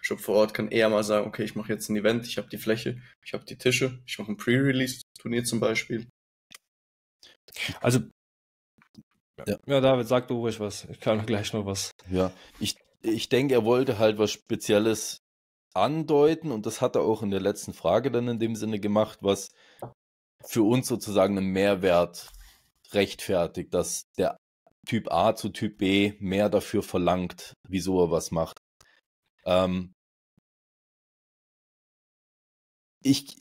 Shop vor Ort kann eher mal sagen, okay, ich mache jetzt ein Event, ich habe die Fläche, ich habe die Tische, ich mache ein Pre-Release-Turnier zum Beispiel. Also, ja. ja, David, sag du ruhig was. Ich kann gleich noch was. Ja, ich, ich denke, er wollte halt was Spezielles andeuten und das hat er auch in der letzten Frage dann in dem Sinne gemacht, was für uns sozusagen einen Mehrwert rechtfertigt, dass der Typ A zu Typ B mehr dafür verlangt, wieso er was macht. Ähm, ich,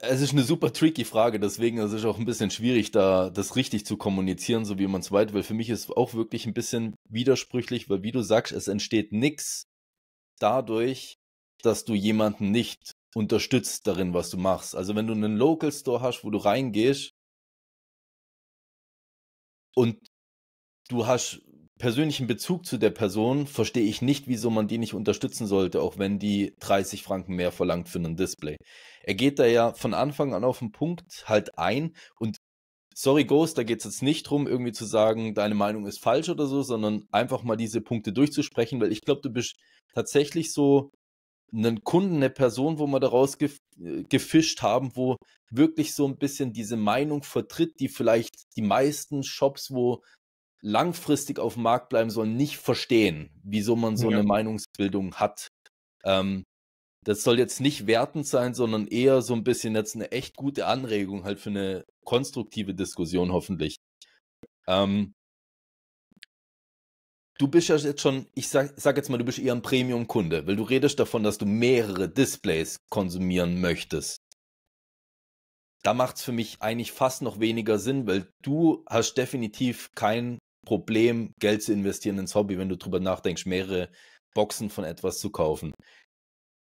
es ist eine super tricky Frage, deswegen ist es auch ein bisschen schwierig, da das richtig zu kommunizieren, so wie man es weit will. Für mich ist es auch wirklich ein bisschen widersprüchlich, weil wie du sagst, es entsteht nichts dadurch, dass du jemanden nicht unterstützt darin, was du machst. Also wenn du einen Local Store hast, wo du reingehst und du hast persönlichen Bezug zu der Person verstehe ich nicht, wieso man die nicht unterstützen sollte, auch wenn die 30 Franken mehr verlangt für ein Display. Er geht da ja von Anfang an auf den Punkt halt ein und sorry Ghost, da geht es jetzt nicht drum, irgendwie zu sagen, deine Meinung ist falsch oder so, sondern einfach mal diese Punkte durchzusprechen, weil ich glaube, du bist tatsächlich so einen Kunden, eine Person, wo wir daraus gef äh, gefischt haben, wo wirklich so ein bisschen diese Meinung vertritt, die vielleicht die meisten Shops, wo langfristig auf dem Markt bleiben sollen, nicht verstehen, wieso man so ja. eine Meinungsbildung hat. Ähm, das soll jetzt nicht wertend sein, sondern eher so ein bisschen jetzt eine echt gute Anregung halt für eine konstruktive Diskussion hoffentlich. Ähm, du bist ja jetzt schon, ich sag, sag jetzt mal, du bist eher ein Premium-Kunde, weil du redest davon, dass du mehrere Displays konsumieren möchtest. Da macht es für mich eigentlich fast noch weniger Sinn, weil du hast definitiv kein Problem, Geld zu investieren ins Hobby, wenn du drüber nachdenkst, mehrere Boxen von etwas zu kaufen.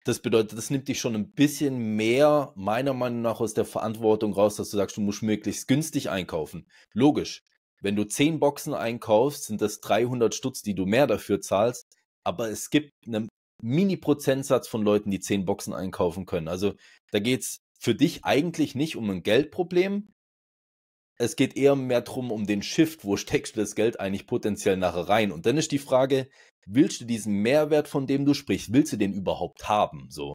Das bedeutet, das nimmt dich schon ein bisschen mehr, meiner Meinung nach, aus der Verantwortung raus, dass du sagst, du musst möglichst günstig einkaufen. Logisch. Wenn du zehn Boxen einkaufst, sind das 300 Stutz, die du mehr dafür zahlst. Aber es gibt einen Mini-Prozentsatz von Leuten, die zehn Boxen einkaufen können. Also da geht es für dich eigentlich nicht um ein Geldproblem, es geht eher mehr drum um den Shift, wo steckst du das Geld eigentlich potenziell nachher rein? Und dann ist die Frage, willst du diesen Mehrwert, von dem du sprichst, willst du den überhaupt haben? So.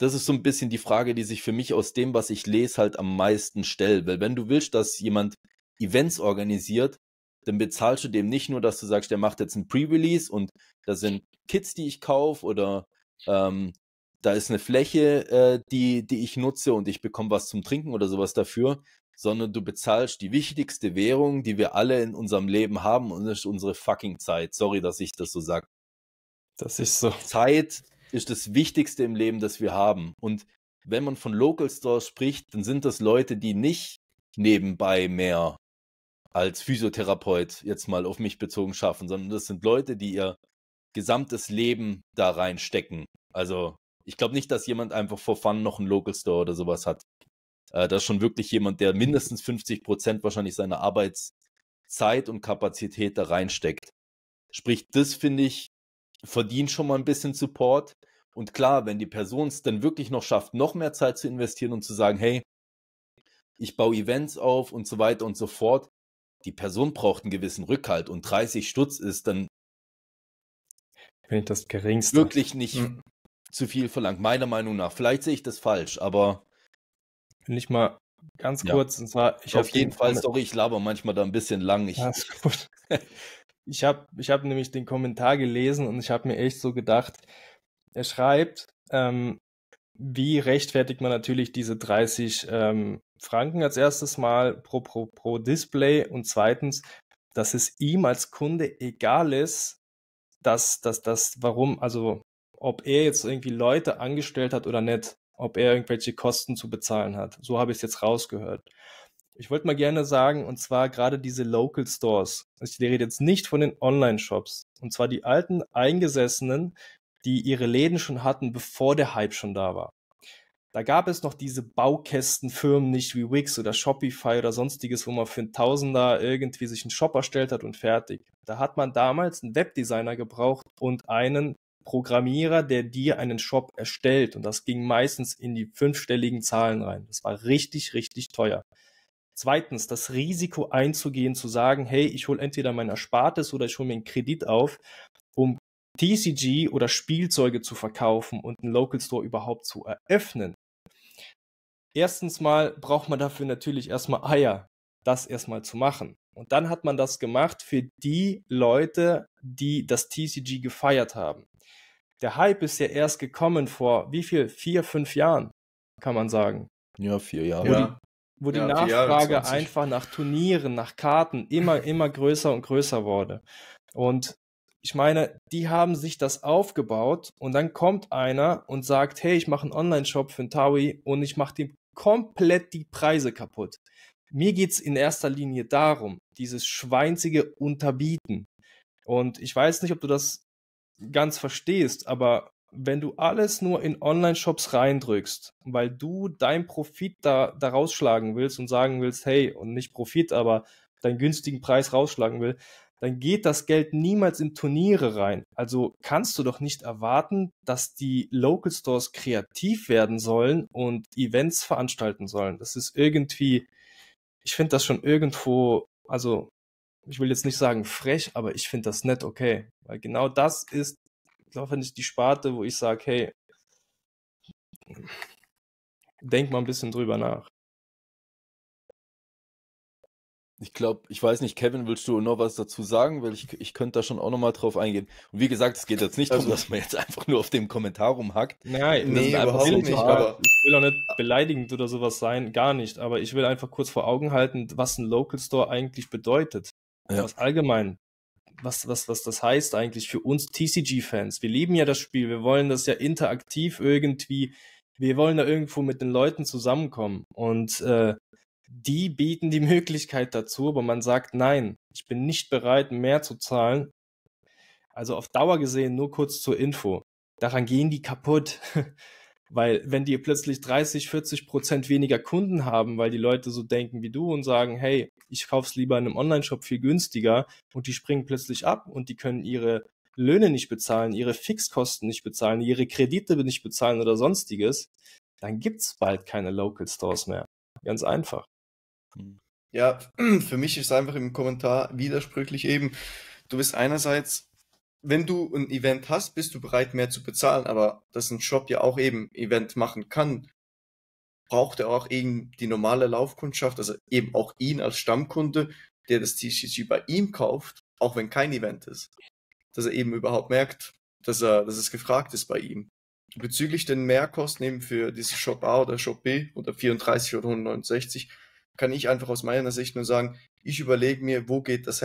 Das ist so ein bisschen die Frage, die sich für mich aus dem, was ich lese, halt am meisten stellt. Weil wenn du willst, dass jemand Events organisiert, dann bezahlst du dem nicht nur, dass du sagst, der macht jetzt ein Pre-Release und da sind Kits, die ich kaufe oder ähm, da ist eine Fläche, äh, die, die ich nutze und ich bekomme was zum Trinken oder sowas dafür, sondern du bezahlst die wichtigste Währung, die wir alle in unserem Leben haben und das ist unsere fucking Zeit. Sorry, dass ich das so sage. Das ist so. Zeit ist das Wichtigste im Leben, das wir haben. Und wenn man von Local Stores spricht, dann sind das Leute, die nicht nebenbei mehr als Physiotherapeut jetzt mal auf mich bezogen schaffen, sondern das sind Leute, die ihr gesamtes Leben da reinstecken. Also ich glaube nicht, dass jemand einfach vor Fun noch einen Local Store oder sowas hat. Äh, da ist schon wirklich jemand, der mindestens 50 Prozent wahrscheinlich seiner Arbeitszeit und Kapazität da reinsteckt. Sprich, das finde ich, verdient schon mal ein bisschen Support. Und klar, wenn die Person es dann wirklich noch schafft, noch mehr Zeit zu investieren und zu sagen, hey, ich baue Events auf und so weiter und so fort, die Person braucht einen gewissen Rückhalt und 30 Stutz ist dann Finde ich das geringste. Wirklich nicht hm. zu viel verlangt, meiner Meinung nach. Vielleicht sehe ich das falsch, aber wenn ich mal ganz ja. kurz, und zwar, ich auf jeden Fall, sorry, ich laber manchmal da ein bisschen lang. Ich, ja, *laughs* ich habe ich hab nämlich den Kommentar gelesen und ich habe mir echt so gedacht, er schreibt, ähm, wie rechtfertigt man natürlich diese 30 ähm, Franken als erstes Mal pro, pro, pro Display und zweitens, dass es ihm als Kunde egal ist, dass das, warum, also ob er jetzt irgendwie Leute angestellt hat oder nicht ob er irgendwelche Kosten zu bezahlen hat. So habe ich es jetzt rausgehört. Ich wollte mal gerne sagen, und zwar gerade diese Local Stores. Ich rede jetzt nicht von den Online-Shops. Und zwar die alten Eingesessenen, die ihre Läden schon hatten, bevor der Hype schon da war. Da gab es noch diese Baukästenfirmen nicht wie Wix oder Shopify oder sonstiges, wo man für einen Tausender irgendwie sich einen Shop erstellt hat und fertig. Da hat man damals einen Webdesigner gebraucht und einen, Programmierer, der dir einen Shop erstellt. Und das ging meistens in die fünfstelligen Zahlen rein. Das war richtig, richtig teuer. Zweitens, das Risiko einzugehen, zu sagen, hey, ich hole entweder mein Erspartes oder ich hole mir einen Kredit auf, um TCG oder Spielzeuge zu verkaufen und einen Local Store überhaupt zu eröffnen. Erstens mal braucht man dafür natürlich erstmal Eier, das erstmal zu machen. Und dann hat man das gemacht für die Leute, die das TCG gefeiert haben. Der Hype ist ja erst gekommen vor wie viel? Vier, fünf Jahren, kann man sagen. Ja, vier Jahre. Wo die, wo die Nachfrage einfach nach Turnieren, nach Karten immer, immer größer und größer wurde. Und ich meine, die haben sich das aufgebaut und dann kommt einer und sagt, hey, ich mache einen Online-Shop für einen Taui und ich mache dem komplett die Preise kaputt. Mir geht es in erster Linie darum, dieses schweinzige Unterbieten. Und ich weiß nicht, ob du das ganz verstehst, aber wenn du alles nur in Online-Shops reindrückst, weil du dein Profit da, da rausschlagen willst und sagen willst, hey, und nicht Profit, aber deinen günstigen Preis rausschlagen will, dann geht das Geld niemals in Turniere rein. Also kannst du doch nicht erwarten, dass die Local Stores kreativ werden sollen und Events veranstalten sollen. Das ist irgendwie, ich finde das schon irgendwo, also ich will jetzt nicht sagen frech, aber ich finde das nett okay. Weil genau das ist, glaube ich, die Sparte, wo ich sage, hey, denk mal ein bisschen drüber nach. Ich glaube, ich weiß nicht, Kevin, willst du noch was dazu sagen? Weil ich, ich könnte da schon auch nochmal drauf eingehen. Und wie gesagt, es geht jetzt nicht also, darum, dass man jetzt einfach nur auf dem Kommentar rumhackt. Nein, nee, überhaupt nicht. Aber ich will auch nicht beleidigend oder sowas sein, gar nicht. Aber ich will einfach kurz vor Augen halten, was ein Local Store eigentlich bedeutet. Ja. Was allgemein, was, was, was das heißt eigentlich für uns TCG-Fans. Wir lieben ja das Spiel, wir wollen das ja interaktiv irgendwie, wir wollen da irgendwo mit den Leuten zusammenkommen. Und äh, die bieten die *laughs* Möglichkeit dazu, aber man sagt, nein, ich bin nicht bereit, mehr zu zahlen. Also auf Dauer gesehen, nur kurz zur Info. Daran gehen die kaputt. *laughs* Weil wenn die plötzlich 30, 40 Prozent weniger Kunden haben, weil die Leute so denken wie du und sagen, hey, ich kauf's lieber in einem Online-Shop viel günstiger und die springen plötzlich ab und die können ihre Löhne nicht bezahlen, ihre Fixkosten nicht bezahlen, ihre Kredite nicht bezahlen oder sonstiges, dann gibt's bald keine Local Stores mehr. Ganz einfach. Hm. Ja, *clears throat* für mich ist einfach im Kommentar widersprüchlich eben. Du bist einerseits wenn du ein Event hast, bist du bereit, mehr zu bezahlen. Aber dass ein Shop ja auch eben Event machen kann, braucht er auch eben die normale Laufkundschaft, also eben auch ihn als Stammkunde, der das TCG bei ihm kauft, auch wenn kein Event ist. Dass er eben überhaupt merkt, dass er, dass es gefragt ist bei ihm. Bezüglich den Mehrkosten eben für diese Shop A oder Shop B oder 34 oder 169, kann ich einfach aus meiner Sicht nur sagen, ich überlege mir, wo geht das,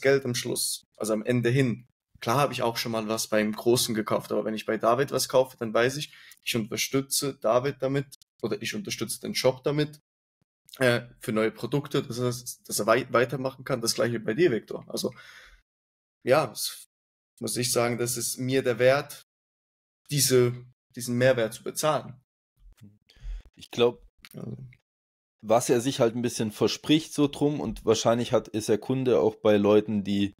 Geld am Schluss, also am Ende hin. Klar habe ich auch schon mal was beim Großen gekauft, aber wenn ich bei David was kaufe, dann weiß ich, ich unterstütze David damit oder ich unterstütze den Shop damit äh, für neue Produkte, dass er, dass er wei weitermachen kann. Das gleiche bei dir, Victor. Also ja, muss ich sagen, das ist mir der Wert, diese, diesen Mehrwert zu bezahlen. Ich glaube, also was er sich halt ein bisschen verspricht so drum und wahrscheinlich hat ist er Kunde auch bei Leuten, die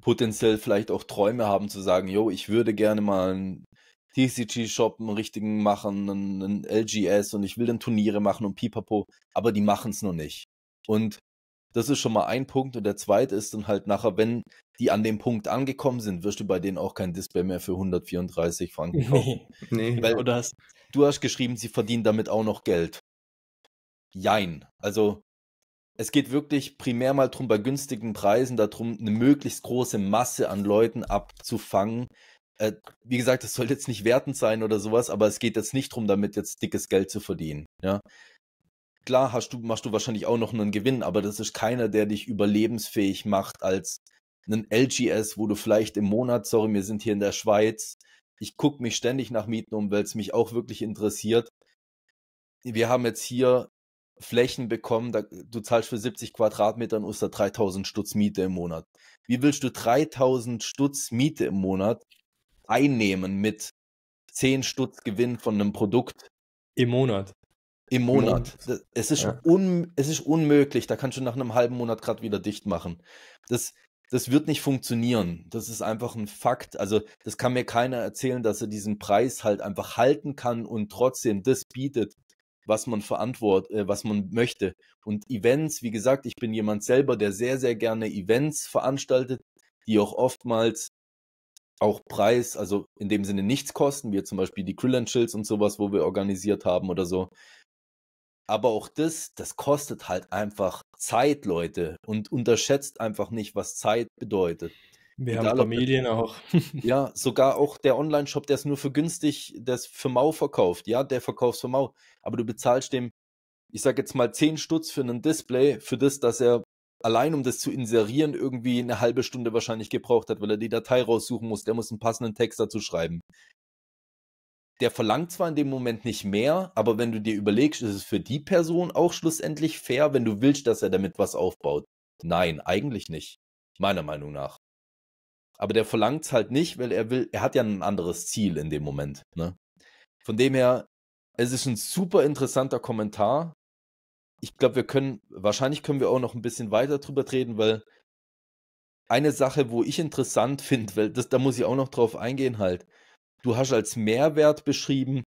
potenziell vielleicht auch Träume haben zu sagen, yo, ich würde gerne mal einen TCG-Shop, einen richtigen machen, einen, einen LGS und ich will dann Turniere machen und pipapo, aber die machen es noch nicht. Und das ist schon mal ein Punkt. Und der zweite ist dann halt nachher, wenn die an dem Punkt angekommen sind, wirst du bei denen auch kein Display mehr für 134 Franken kaufen. Nee, *laughs* nee. Weil Oder hast, du hast geschrieben, sie verdienen damit auch noch Geld. Jein. Also es geht wirklich primär mal darum, bei günstigen Preisen darum, eine möglichst große Masse an Leuten abzufangen. Äh, wie gesagt, das soll jetzt nicht wertend sein oder sowas, aber es geht jetzt nicht darum, damit jetzt dickes Geld zu verdienen. Ja? Klar hast du, machst du wahrscheinlich auch noch einen Gewinn, aber das ist keiner, der dich überlebensfähig macht als einen LGS, wo du vielleicht im Monat, sorry, wir sind hier in der Schweiz, ich gucke mich ständig nach Mieten um, weil es mich auch wirklich interessiert. Wir haben jetzt hier Flächen bekommen, da, du zahlst für 70 Quadratmeter hast da 3000 Stutz Miete im Monat. Wie willst du 3000 Stutz Miete im Monat einnehmen mit 10 Stutz Gewinn von einem Produkt? Im Monat. Im Monat. Im Monat. Es, ist ja. un, es ist unmöglich. Da kannst du nach einem halben Monat gerade wieder dicht machen. Das, das wird nicht funktionieren. Das ist einfach ein Fakt. Also, das kann mir keiner erzählen, dass er diesen Preis halt einfach halten kann und trotzdem das bietet, was man verantwort, äh, was man möchte. Und Events, wie gesagt, ich bin jemand selber, der sehr, sehr gerne Events veranstaltet, die auch oftmals auch Preis, also in dem Sinne nichts kosten, wie zum Beispiel die Krill Chills und sowas, wo wir organisiert haben oder so. Aber auch das, das kostet halt einfach Zeit, Leute. Und unterschätzt einfach nicht, was Zeit bedeutet. Wir Egal, haben Familien das, auch. *laughs* ja, sogar auch der Online-Shop, der es nur für günstig, der es für Mau verkauft. Ja, der verkauft für Mau. Aber du bezahlst dem, ich sag jetzt mal 10 Stutz für ein Display, für das, dass er allein um das zu inserieren, irgendwie eine halbe Stunde wahrscheinlich gebraucht hat, weil er die Datei raussuchen muss. Der muss einen passenden Text dazu schreiben. Der verlangt zwar in dem Moment nicht mehr, aber wenn du dir überlegst, ist es für die Person auch schlussendlich fair, wenn du willst, dass er damit was aufbaut. Nein, eigentlich nicht. Meiner Meinung nach aber der verlangt es halt nicht, weil er will, er hat ja ein anderes Ziel in dem Moment. Ne? Von dem her, es ist ein super interessanter Kommentar. Ich glaube, wir können, wahrscheinlich können wir auch noch ein bisschen weiter drüber reden, weil eine Sache, wo ich interessant *laughs* finde, weil das, da muss ich auch noch drauf eingehen halt. Du hast als Mehrwert beschrieben,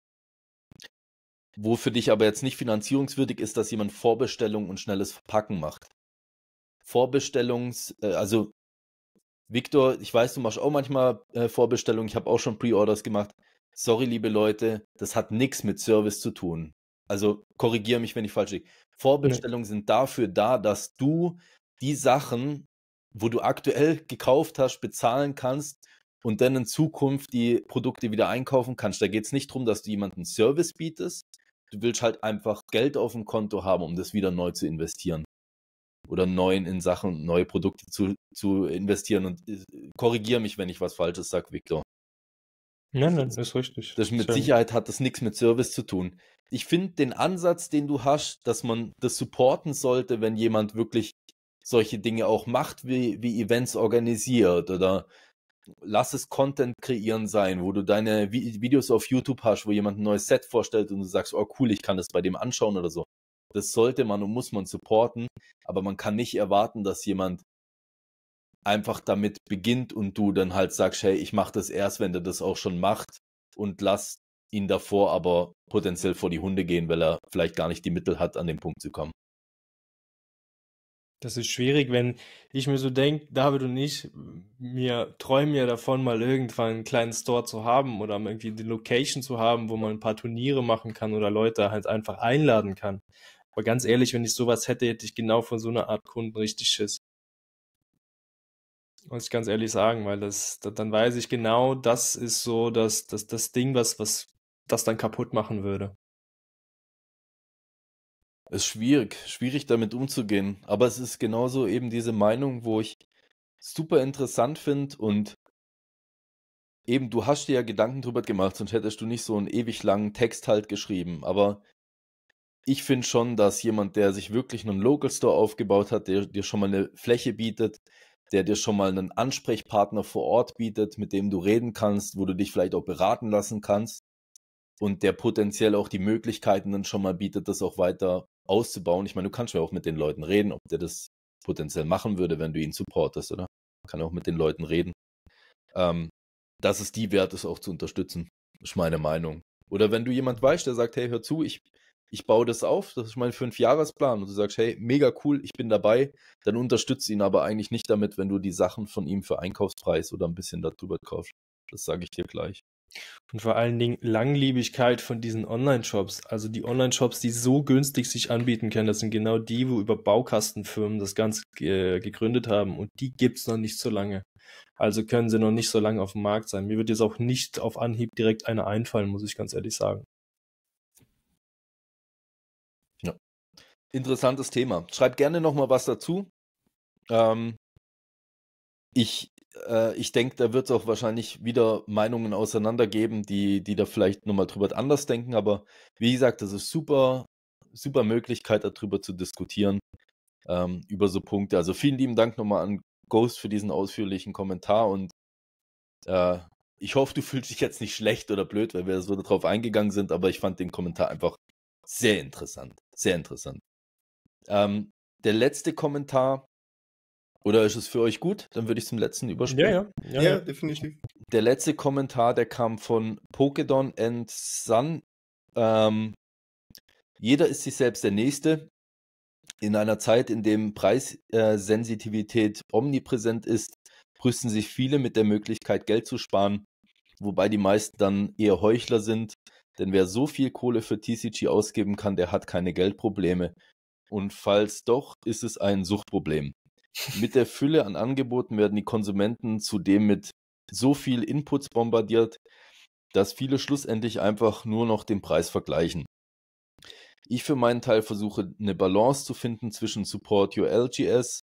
wo für dich aber jetzt nicht finanzierungswürdig ist, dass jemand Vorbestellung und schnelles Verpacken macht. Vorbestellungs, äh, also Victor, ich weiß, du machst auch manchmal äh, Vorbestellungen. Ich habe auch schon Pre-Orders gemacht. Sorry, liebe Leute, das hat nichts mit Service zu tun. Also korrigiere mich, wenn ich falsch liege. Vorbestellungen nee. sind dafür da, dass du die Sachen, wo du aktuell gekauft hast, bezahlen kannst und dann in Zukunft die Produkte wieder einkaufen kannst. Da geht es nicht darum, dass du jemanden Service bietest. Du willst halt einfach Geld auf dem Konto haben, um das wieder neu zu investieren oder neuen in Sachen neue Produkte zu, zu investieren. Und äh, korrigiere mich, wenn ich was Falsches sage, Victor. Nein, nein, das ist richtig. Das mit Sicherheit hat das nichts mit Service zu tun. Ich finde den Ansatz, den du hast, dass man das supporten sollte, wenn jemand wirklich solche Dinge auch macht, wie, wie Events organisiert oder lass es Content kreieren sein, wo du deine Videos auf YouTube hast, wo jemand ein neues Set vorstellt und du sagst, oh cool, ich kann das bei dem anschauen oder so. Das sollte man und muss man supporten, aber man kann nicht erwarten, dass jemand einfach damit beginnt und du dann halt sagst, hey, ich mache das erst, wenn der das auch schon macht und lass ihn davor aber potenziell vor die Hunde gehen, weil er vielleicht gar nicht die Mittel hat, an den Punkt zu kommen. Das ist schwierig, wenn ich mir so denke, David und ich, mir träumen ja davon, mal irgendwann einen kleinen Store zu haben oder irgendwie die Location zu haben, wo man ein paar Turniere machen kann oder Leute halt einfach einladen kann. Aber ganz ehrlich, wenn ich sowas hätte, hätte ich genau von so einer Art Kunden richtig Schiss. Muss ich ganz ehrlich sagen, weil das, das dann weiß ich genau, das ist so das, das, das Ding, was, was das dann kaputt machen würde. Es ist schwierig, schwierig damit umzugehen. Aber es ist genauso eben diese Meinung, wo ich super interessant finde und eben, du hast dir ja Gedanken drüber gemacht, sonst hättest du nicht so einen ewig langen Text halt geschrieben. Aber ich finde schon, dass jemand, der sich wirklich einen Local Store aufgebaut hat, der dir schon mal eine Fläche bietet, der dir schon mal einen Ansprechpartner vor Ort bietet, mit dem du reden kannst, wo du dich vielleicht auch beraten lassen kannst und der potenziell auch die Möglichkeiten dann schon mal bietet, das auch weiter auszubauen. Ich meine, du kannst ja auch mit den Leuten reden, ob der das potenziell machen würde, wenn du ihn supportest, oder? Man kann auch mit den Leuten reden. Ähm, dass es die wert ist, auch zu unterstützen, ist meine Meinung. Oder wenn du jemand weißt, der sagt, hey, hör zu, ich ich baue das auf, das ist mein Fünfjahresplan. Und du sagst, hey, mega cool, ich bin dabei. Dann unterstützt ihn aber eigentlich nicht damit, wenn du die Sachen von ihm für Einkaufspreis oder ein bisschen darüber kaufst. Das sage ich dir gleich. Und vor allen Dingen Langlebigkeit von diesen Online-Shops. Also die Online-Shops, die so günstig sich anbieten können, das sind genau die, wo über Baukastenfirmen das Ganze äh, gegründet haben. Und die gibt es noch nicht so lange. Also können sie noch nicht so lange auf dem Markt sein. Mir wird jetzt auch nicht auf Anhieb direkt einer einfallen, muss ich ganz ehrlich sagen. Interessantes Thema. Schreibt gerne nochmal was dazu. Ähm, ich äh, ich denke, da wird es auch wahrscheinlich wieder Meinungen auseinander geben, die, die da vielleicht nochmal drüber anders denken. Aber wie gesagt, das ist super, super Möglichkeit, darüber zu diskutieren, ähm, über so Punkte. Also vielen lieben Dank nochmal an Ghost für diesen ausführlichen Kommentar und äh, ich hoffe, du fühlst dich jetzt nicht schlecht oder blöd, weil wir so darauf eingegangen sind, aber ich fand den Kommentar einfach sehr interessant. Sehr interessant. Ähm, der letzte Kommentar, oder ist es für euch gut? Dann würde ich zum letzten überspringen. Ja, ja, ja, ja, ja. definitiv. Der letzte Kommentar, der kam von Pokedon and Sun. Ähm, jeder ist sich selbst der Nächste. In einer Zeit, in der Preissensitivität omnipräsent ist, brüsten sich viele mit der Möglichkeit, Geld zu sparen, wobei die meisten dann eher Heuchler sind, denn wer so viel Kohle für TCG ausgeben kann, der hat keine Geldprobleme. Und falls doch, ist es ein Suchtproblem. Mit der Fülle an Angeboten werden die Konsumenten zudem mit so viel Inputs bombardiert, dass viele schlussendlich einfach nur noch den Preis vergleichen. Ich für meinen Teil versuche eine Balance zu finden zwischen Support Your LGS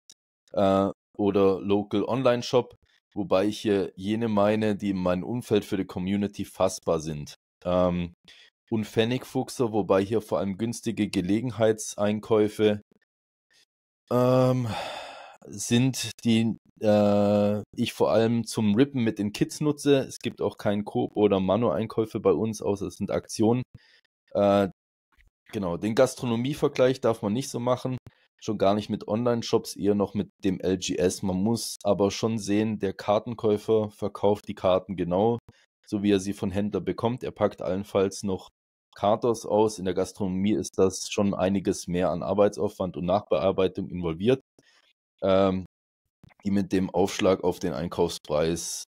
äh, oder Local Online Shop, wobei ich hier jene meine, die in meinem Umfeld für die Community fassbar sind. Ähm, und Pfennigfuchser, wobei hier vor allem günstige Gelegenheitseinkäufe ähm, sind, die äh, ich vor allem zum Rippen mit den Kids nutze. Es gibt auch kein Coop- oder Mano-Einkäufe bei uns, außer es sind Aktionen. Äh, genau, den Gastronomievergleich darf man nicht so machen. Schon gar nicht mit Online-Shops, eher noch mit dem LGS. Man muss aber schon sehen, der Kartenkäufer verkauft die Karten genau so wie er sie von Händler bekommt. Er packt allenfalls noch Katos aus. In der Gastronomie ist das schon einiges mehr an Arbeitsaufwand und Nachbearbeitung involviert, ähm, die mit dem Aufschlag auf den Einkaufspreis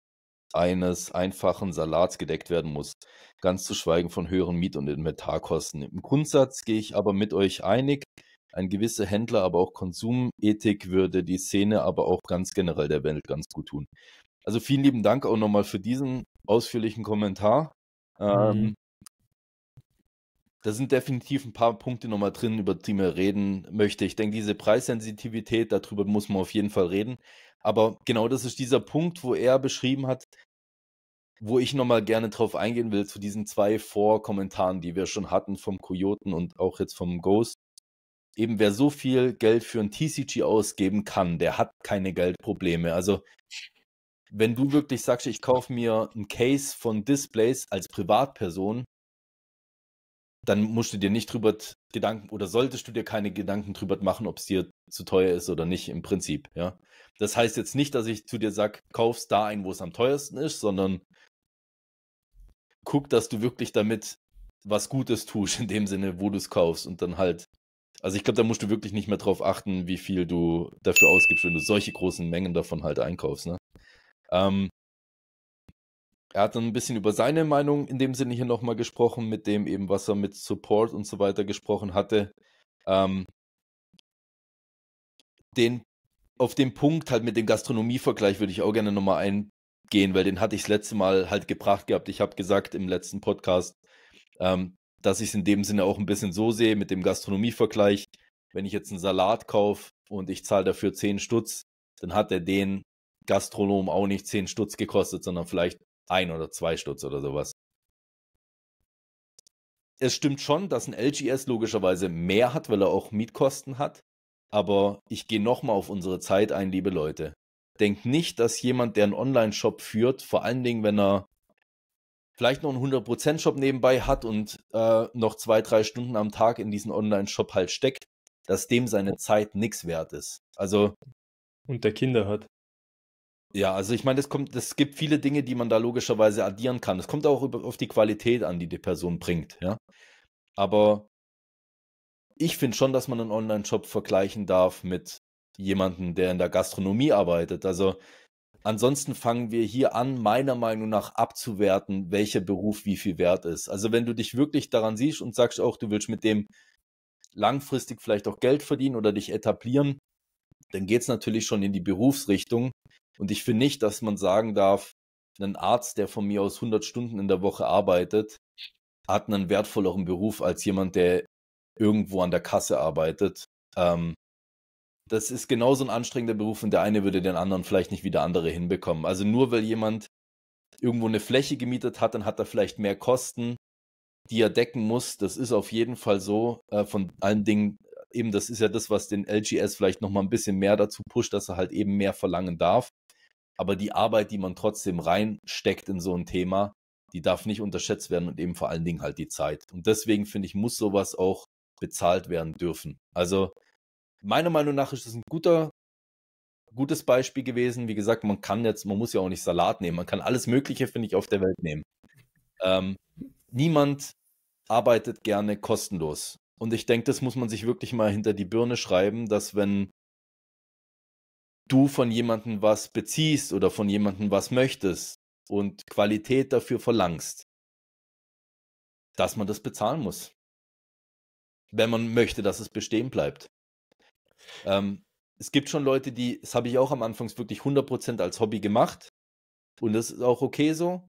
eines einfachen Salats gedeckt werden muss, ganz zu schweigen von höheren Miet- und Inventarkosten. Im Grundsatz gehe ich aber mit euch einig, ein gewisser Händler, aber auch Konsumethik würde die Szene, aber auch ganz generell der Welt ganz gut tun. Also vielen lieben Dank auch nochmal für diesen ausführlichen Kommentar. Mhm. Ähm, Da sind definitiv ein paar Punkte nochmal drin, über die man reden möchte. Ich denke, diese Preissensitivität, darüber muss man auf jeden Fall reden. Aber genau das ist dieser Punkt, wo er beschrieben hat, wo ich nochmal gerne drauf eingehen will, zu diesen zwei Vorkommentaren, die wir schon hatten vom Kojoten und auch jetzt vom Ghost. Eben wer so viel Geld für ein TCG ausgeben kann, der hat keine Geldprobleme. Also wenn du wirklich sagst, ich kaufe mir ein Case von Displays als Privatperson, dann musst du dir nicht drüber Gedanken oder solltest du dir keine Gedanken drüber machen, ob es dir zu teuer ist oder nicht im Prinzip, ja. Das heißt jetzt nicht, dass ich zu dir sag, kaufst da ein, wo es am teuersten ist, sondern guck, dass du wirklich damit was Gutes tust, in dem Sinne, wo du es kaufst und dann halt also ich glaube, da musst du wirklich nicht mehr drauf achten, wie viel du dafür ausgibst, wenn du solche großen Mengen davon halt einkaufst, ne? Ähm, er hat dann ein bisschen über seine Meinung in dem Sinne hier nochmal gesprochen, mit dem eben, was er mit Support und so weiter gesprochen hatte. Ähm, den, auf den Punkt halt mit dem Gastronomievergleich würde ich auch gerne nochmal eingehen, weil den hatte ich das letzte Mal halt gebracht gehabt. Ich habe gesagt im letzten Podcast, ähm, dass ich es in dem Sinne auch ein bisschen so sehe mit dem Gastronomievergleich. Wenn ich jetzt einen Salat kaufe und ich zahle dafür 10 Stutz, dann hat er den Gastronom auch nicht 10 Stutz gekostet, sondern vielleicht ein oder zwei Stutz oder sowas. Es stimmt schon, dass ein LGS logischerweise mehr hat, weil er auch Mietkosten hat. Aber ich gehe nochmal auf unsere Zeit ein, liebe Leute. Denkt nicht, dass jemand, der einen Online-Shop führt, vor allen Dingen, wenn er vielleicht noch einen 100%-Shop nebenbei hat und äh, noch zwei, drei Stunden am Tag in diesen Online-Shop halt steckt, dass dem seine Zeit nichts wert ist. Also. Und der Kinder hat. Ja, also ich meine, das kommt, es gibt viele Dinge, die man da logischerweise addieren kann. Es kommt auch über, auf die Qualität an, die die Person bringt, ja. Aber ich finde schon, dass man einen Online-Shop vergleichen darf mit jemandem, der in der Gastronomie arbeitet. Also ansonsten fangen wir hier an, meiner Meinung nach abzuwerten, welcher Beruf wie viel wert ist. Also wenn du dich wirklich daran siehst und sagst auch, du willst mit dem langfristig vielleicht auch Geld verdienen oder dich etablieren, dann geht es natürlich schon in die Berufsrichtung, und ich finde nicht, dass man sagen darf, ein Arzt, der von mir aus 100 Stunden in der Woche arbeitet, hat einen wertvolleren Beruf als jemand, der irgendwo an der Kasse arbeitet. Ähm, das ist genauso ein anstrengender Beruf und der eine würde den anderen vielleicht nicht wie der andere hinbekommen. Also nur weil jemand irgendwo eine Fläche gemietet hat, dann hat er vielleicht mehr Kosten, die er decken muss. Das ist auf jeden Fall so. Äh, von allen Dingen, eben das ist ja das, was den LGS vielleicht nochmal ein bisschen mehr dazu pusht, dass er halt eben mehr verlangen darf aber die Arbeit, die man trotzdem reinsteckt in so ein Thema, die darf nicht unterschätzt werden und eben vor allen Dingen halt die Zeit. Und deswegen finde ich, muss sowas auch bezahlt werden dürfen. Also meiner Meinung nach ist das ein guter, gutes Beispiel gewesen. Wie gesagt, man kann jetzt, man muss ja auch nicht Salat nehmen. Man kann alles Mögliche, finde ich, auf der Welt nehmen. Ähm, niemand arbeitet gerne kostenlos. Und ich denke, das muss man sich wirklich mal hinter die Birne schreiben, dass wenn du von jemandem was beziehst oder von jemandem was möchtest und Qualität dafür verlangst, dass man das bezahlen muss. Wenn man möchte, dass es bestehen bleibt. Ähm, es gibt schon Leute, die, das habe ich auch am Anfang wirklich 100% als Hobby gemacht. Und das ist auch okay so.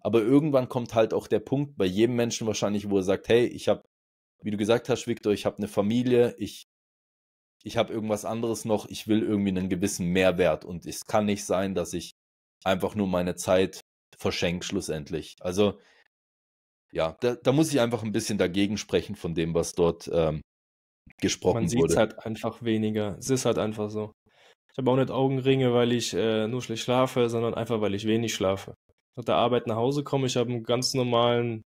Aber irgendwann kommt halt auch der Punkt bei jedem Menschen wahrscheinlich, wo er sagt, hey, ich habe, wie du gesagt hast, Victor, ich habe eine Familie, ich ich habe irgendwas anderes noch, ich will irgendwie einen gewissen Mehrwert und es kann nicht sein, dass ich einfach nur meine Zeit verschenke schlussendlich. Also ja, da, da, muss ich einfach ein bisschen dagegen sprechen von dem, was dort ähm, gesprochen Man wurde. Man sieht halt einfach weniger. Es ist halt einfach so. Ich habe auch nicht Augenringe, weil ich äh, nur schlecht schlafe, sondern einfach, weil ich wenig schlafe. Nach der Arbeit nach Hause komme, ich habe einen ganz normalen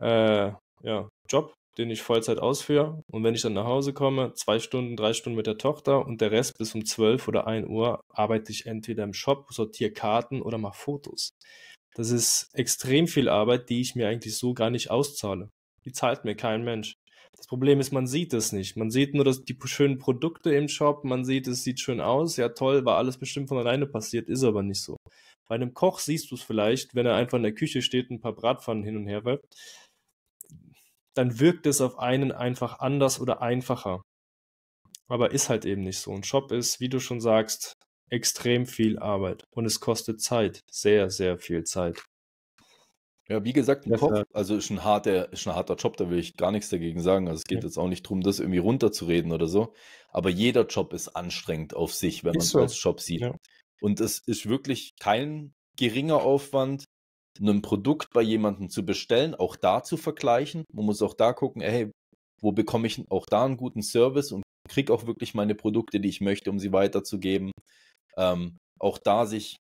äh, ja, Job, den ich Vollzeit ausführe. Und wenn ich dann nach Hause komme, zwei Stunden, drei Stunden mit der Tochter und der Rest bis um 12 oder 1 Uhr arbeite ich entweder im Shop, sortiere Karten oder mache Fotos. Das ist extrem viel Arbeit, die ich mir eigentlich so gar nicht auszahle. Die zahlt mir kein Mensch. Das Problem ist, man sieht es nicht. Man sieht nur dass die schönen Produkte im Shop, man sieht, es sieht schön aus. Ja, toll, war alles bestimmt von alleine passiert, ist aber nicht so. Bei einem Koch siehst du es vielleicht, wenn er einfach in der Küche steht und ein paar Bratpfannen hin und her wirft dann wirkt es auf einen einfach anders oder einfacher. Aber ist halt eben nicht so. Ein Shop ist, wie du schon sagst, extrem viel Arbeit und es kostet Zeit, sehr, sehr viel Zeit. Ja, wie gesagt, ein Kopf, äh, also ist ein, harter, ist ein harter Job, da will ich gar nichts dagegen sagen. Also es geht ja. jetzt auch nicht darum, das irgendwie runterzureden oder so. Aber jeder Job ist anstrengend auf sich, wenn man es so. als Job sieht. Ja. Und es ist wirklich kein geringer Aufwand, ein Produkt bei jemandem zu bestellen, auch da zu vergleichen. Man muss auch da gucken, hey, wo bekomme ich auch da einen guten Service und kriege auch wirklich meine Produkte, die ich möchte, um sie weiterzugeben. Ähm, auch da sich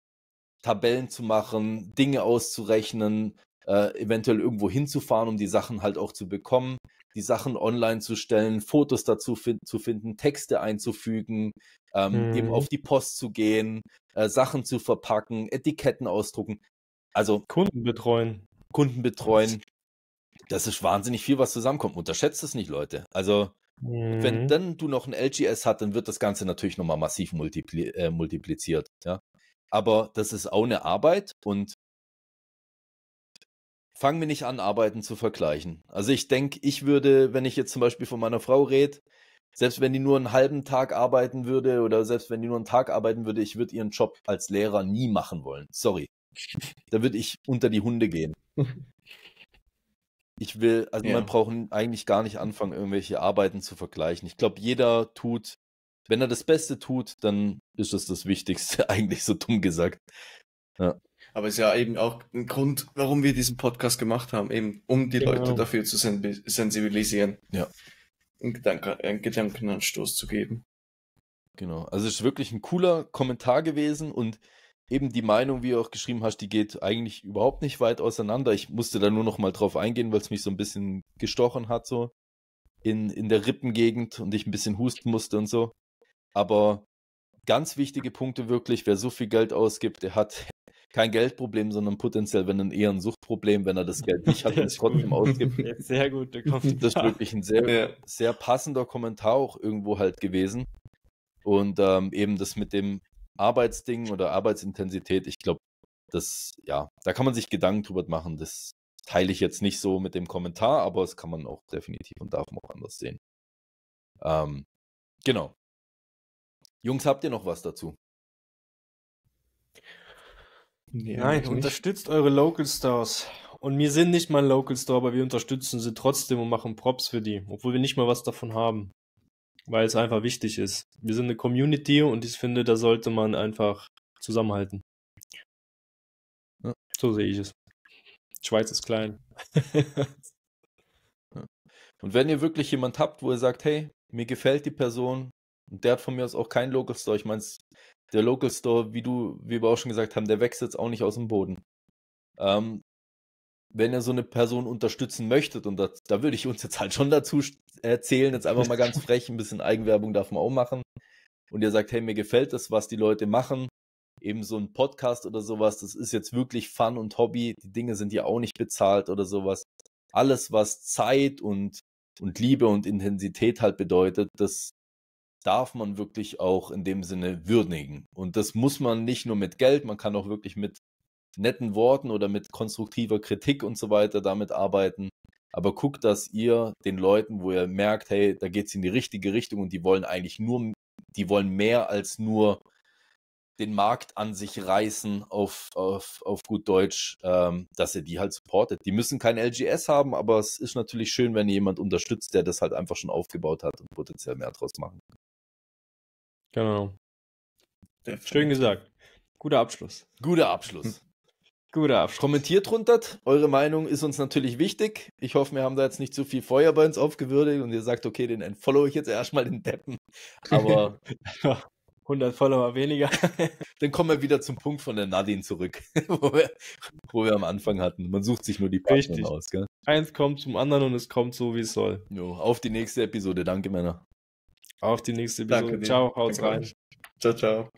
Tabellen zu machen, Dinge auszurechnen, äh, eventuell irgendwo hinzufahren, um die Sachen halt auch zu bekommen, die Sachen online zu stellen, Fotos dazu fin zu finden, Texte einzufügen, ähm, mhm. eben auf die Post zu gehen, äh, Sachen zu verpacken, Etiketten ausdrucken. Also Kunden betreuen. Kunden betreuen. Das ist wahnsinnig viel, was zusammenkommt. Unterschätzt es nicht, Leute. Also mhm. wenn dann du noch ein LGS hast, dann wird das Ganze natürlich nochmal massiv multipli äh, multipliziert. Ja? Aber das ist auch eine Arbeit und fangen wir nicht an, Arbeiten zu vergleichen. Also ich denke, ich würde, wenn ich jetzt zum Beispiel von meiner Frau rede, selbst wenn die nur einen halben Tag arbeiten würde oder selbst wenn die nur einen Tag arbeiten würde, ich würde ihren Job als Lehrer nie machen wollen. Sorry. *laughs* da würde ich unter die Hunde gehen. Ich will, also ja. man braucht eigentlich gar nicht anfangen, irgendwelche Arbeiten zu vergleichen. Ich glaube, jeder tut, wenn er das Beste tut, dann ist das das Wichtigste, *laughs* eigentlich so dumm gesagt. Ja. Aber es ist ja eben auch ein Grund, warum wir diesen Podcast gemacht haben, eben um die genau. Leute dafür zu sensibilisieren. Ja. Einen, Gedanken, einen Gedankenanstoß zu geben. Genau. Also es ist wirklich ein cooler Kommentar gewesen und eben die Meinung, wie du auch geschrieben hast, die geht eigentlich überhaupt nicht weit auseinander. Ich musste da nur noch mal drauf eingehen, weil es mich so ein bisschen gestochen hat, so in, in der Rippengegend und ich ein bisschen husten musste und so. Aber ganz wichtige Punkte wirklich, wer so viel Geld ausgibt, der hat *laughs* kein Geldproblem, sondern potenziell, wenn dann eher ein Suchtproblem, wenn er das Geld nicht hat und es *laughs* trotzdem ausgibt. *laughs* Sehr gut, der Kommentar. Das ist wirklich ein sehr, ja. sehr passender Kommentar auch irgendwo halt gewesen. Und ähm, eben das mit dem Arbeitsding oder Arbeitsintensität, ich glaube, das, ja, da kann man sich Gedanken drüber machen. Das teile ich jetzt nicht so mit dem Kommentar, aber das kann man auch definitiv und darf man auch anders sehen. Ähm, genau. Jungs, habt ihr noch was dazu? Nee, Nein, nicht. unterstützt eure Local Stars. Und wir sind nicht mal Local Store, aber wir unterstützen sie trotzdem und machen Props für die, obwohl wir nicht mal was davon haben weil es einfach wichtig ist. Wir sind eine Community und ich finde, da sollte man einfach zusammenhalten. Ja. So sehe ich es. Schweiz ist klein. *laughs* und wenn ihr wirklich jemand habt, wo ihr sagt, hey, mir gefällt die Person und der hat von mir aus auch keinen Local Store. Ich meine, der Local Store, wie du, wie wir auch schon gesagt haben, der wächst jetzt auch nicht aus dem Boden. Ähm, wenn ihr so eine Person unterstützen möchtet, und das, da würde ich uns jetzt halt schon dazu erzählen, jetzt einfach mal ganz *laughs* frech, ein bisschen Eigenwerbung darf man auch machen. Und ihr sagt, hey, mir gefällt das, was die Leute machen. Eben so ein Podcast oder sowas, das ist jetzt wirklich Fun und Hobby. Die Dinge sind ja auch nicht bezahlt oder sowas. Alles, was Zeit und, und Liebe und Intensität halt bedeutet, das darf man wirklich auch in dem Sinne würdigen. Und das muss man nicht nur mit Geld, man kann auch wirklich mit netten Worten oder mit konstruktiver Kritik und so weiter damit arbeiten. Aber guckt, dass ihr den Leuten, wo ihr merkt, hey, da geht es in die richtige Richtung und die wollen eigentlich nur, die wollen mehr als nur den Markt an sich reißen, auf, auf, auf gut Deutsch, ähm, dass ihr die halt supportet. Die müssen kein LGS haben, aber es ist natürlich schön, wenn ihr jemand unterstützt, der das halt einfach schon aufgebaut hat und potenziell mehr draus machen kann. Genau. Schön gesagt. Guter Abschluss. Guter Abschluss. Gut ab. Kommentiert runter. Eure Meinung ist uns natürlich wichtig. Ich hoffe, wir haben da jetzt nicht zu viel Feuer bei uns aufgewürdigt und ihr sagt, okay, den entfollow ich jetzt erstmal den Deppen. Aber 100 *laughs* Follower weniger. *laughs* Dann kommen wir wieder zum Punkt von der Nadine zurück, *laughs* wo wir, wo wir am Anfang hatten. Man sucht sich nur die Partner aus. Gell? Eins kommt zum anderen und es kommt so, wie es soll. Jo, auf die nächste Episode. Danke, Männer. Auf die nächste Episode. Danke, ciao, haut rein. Ciao, ciao.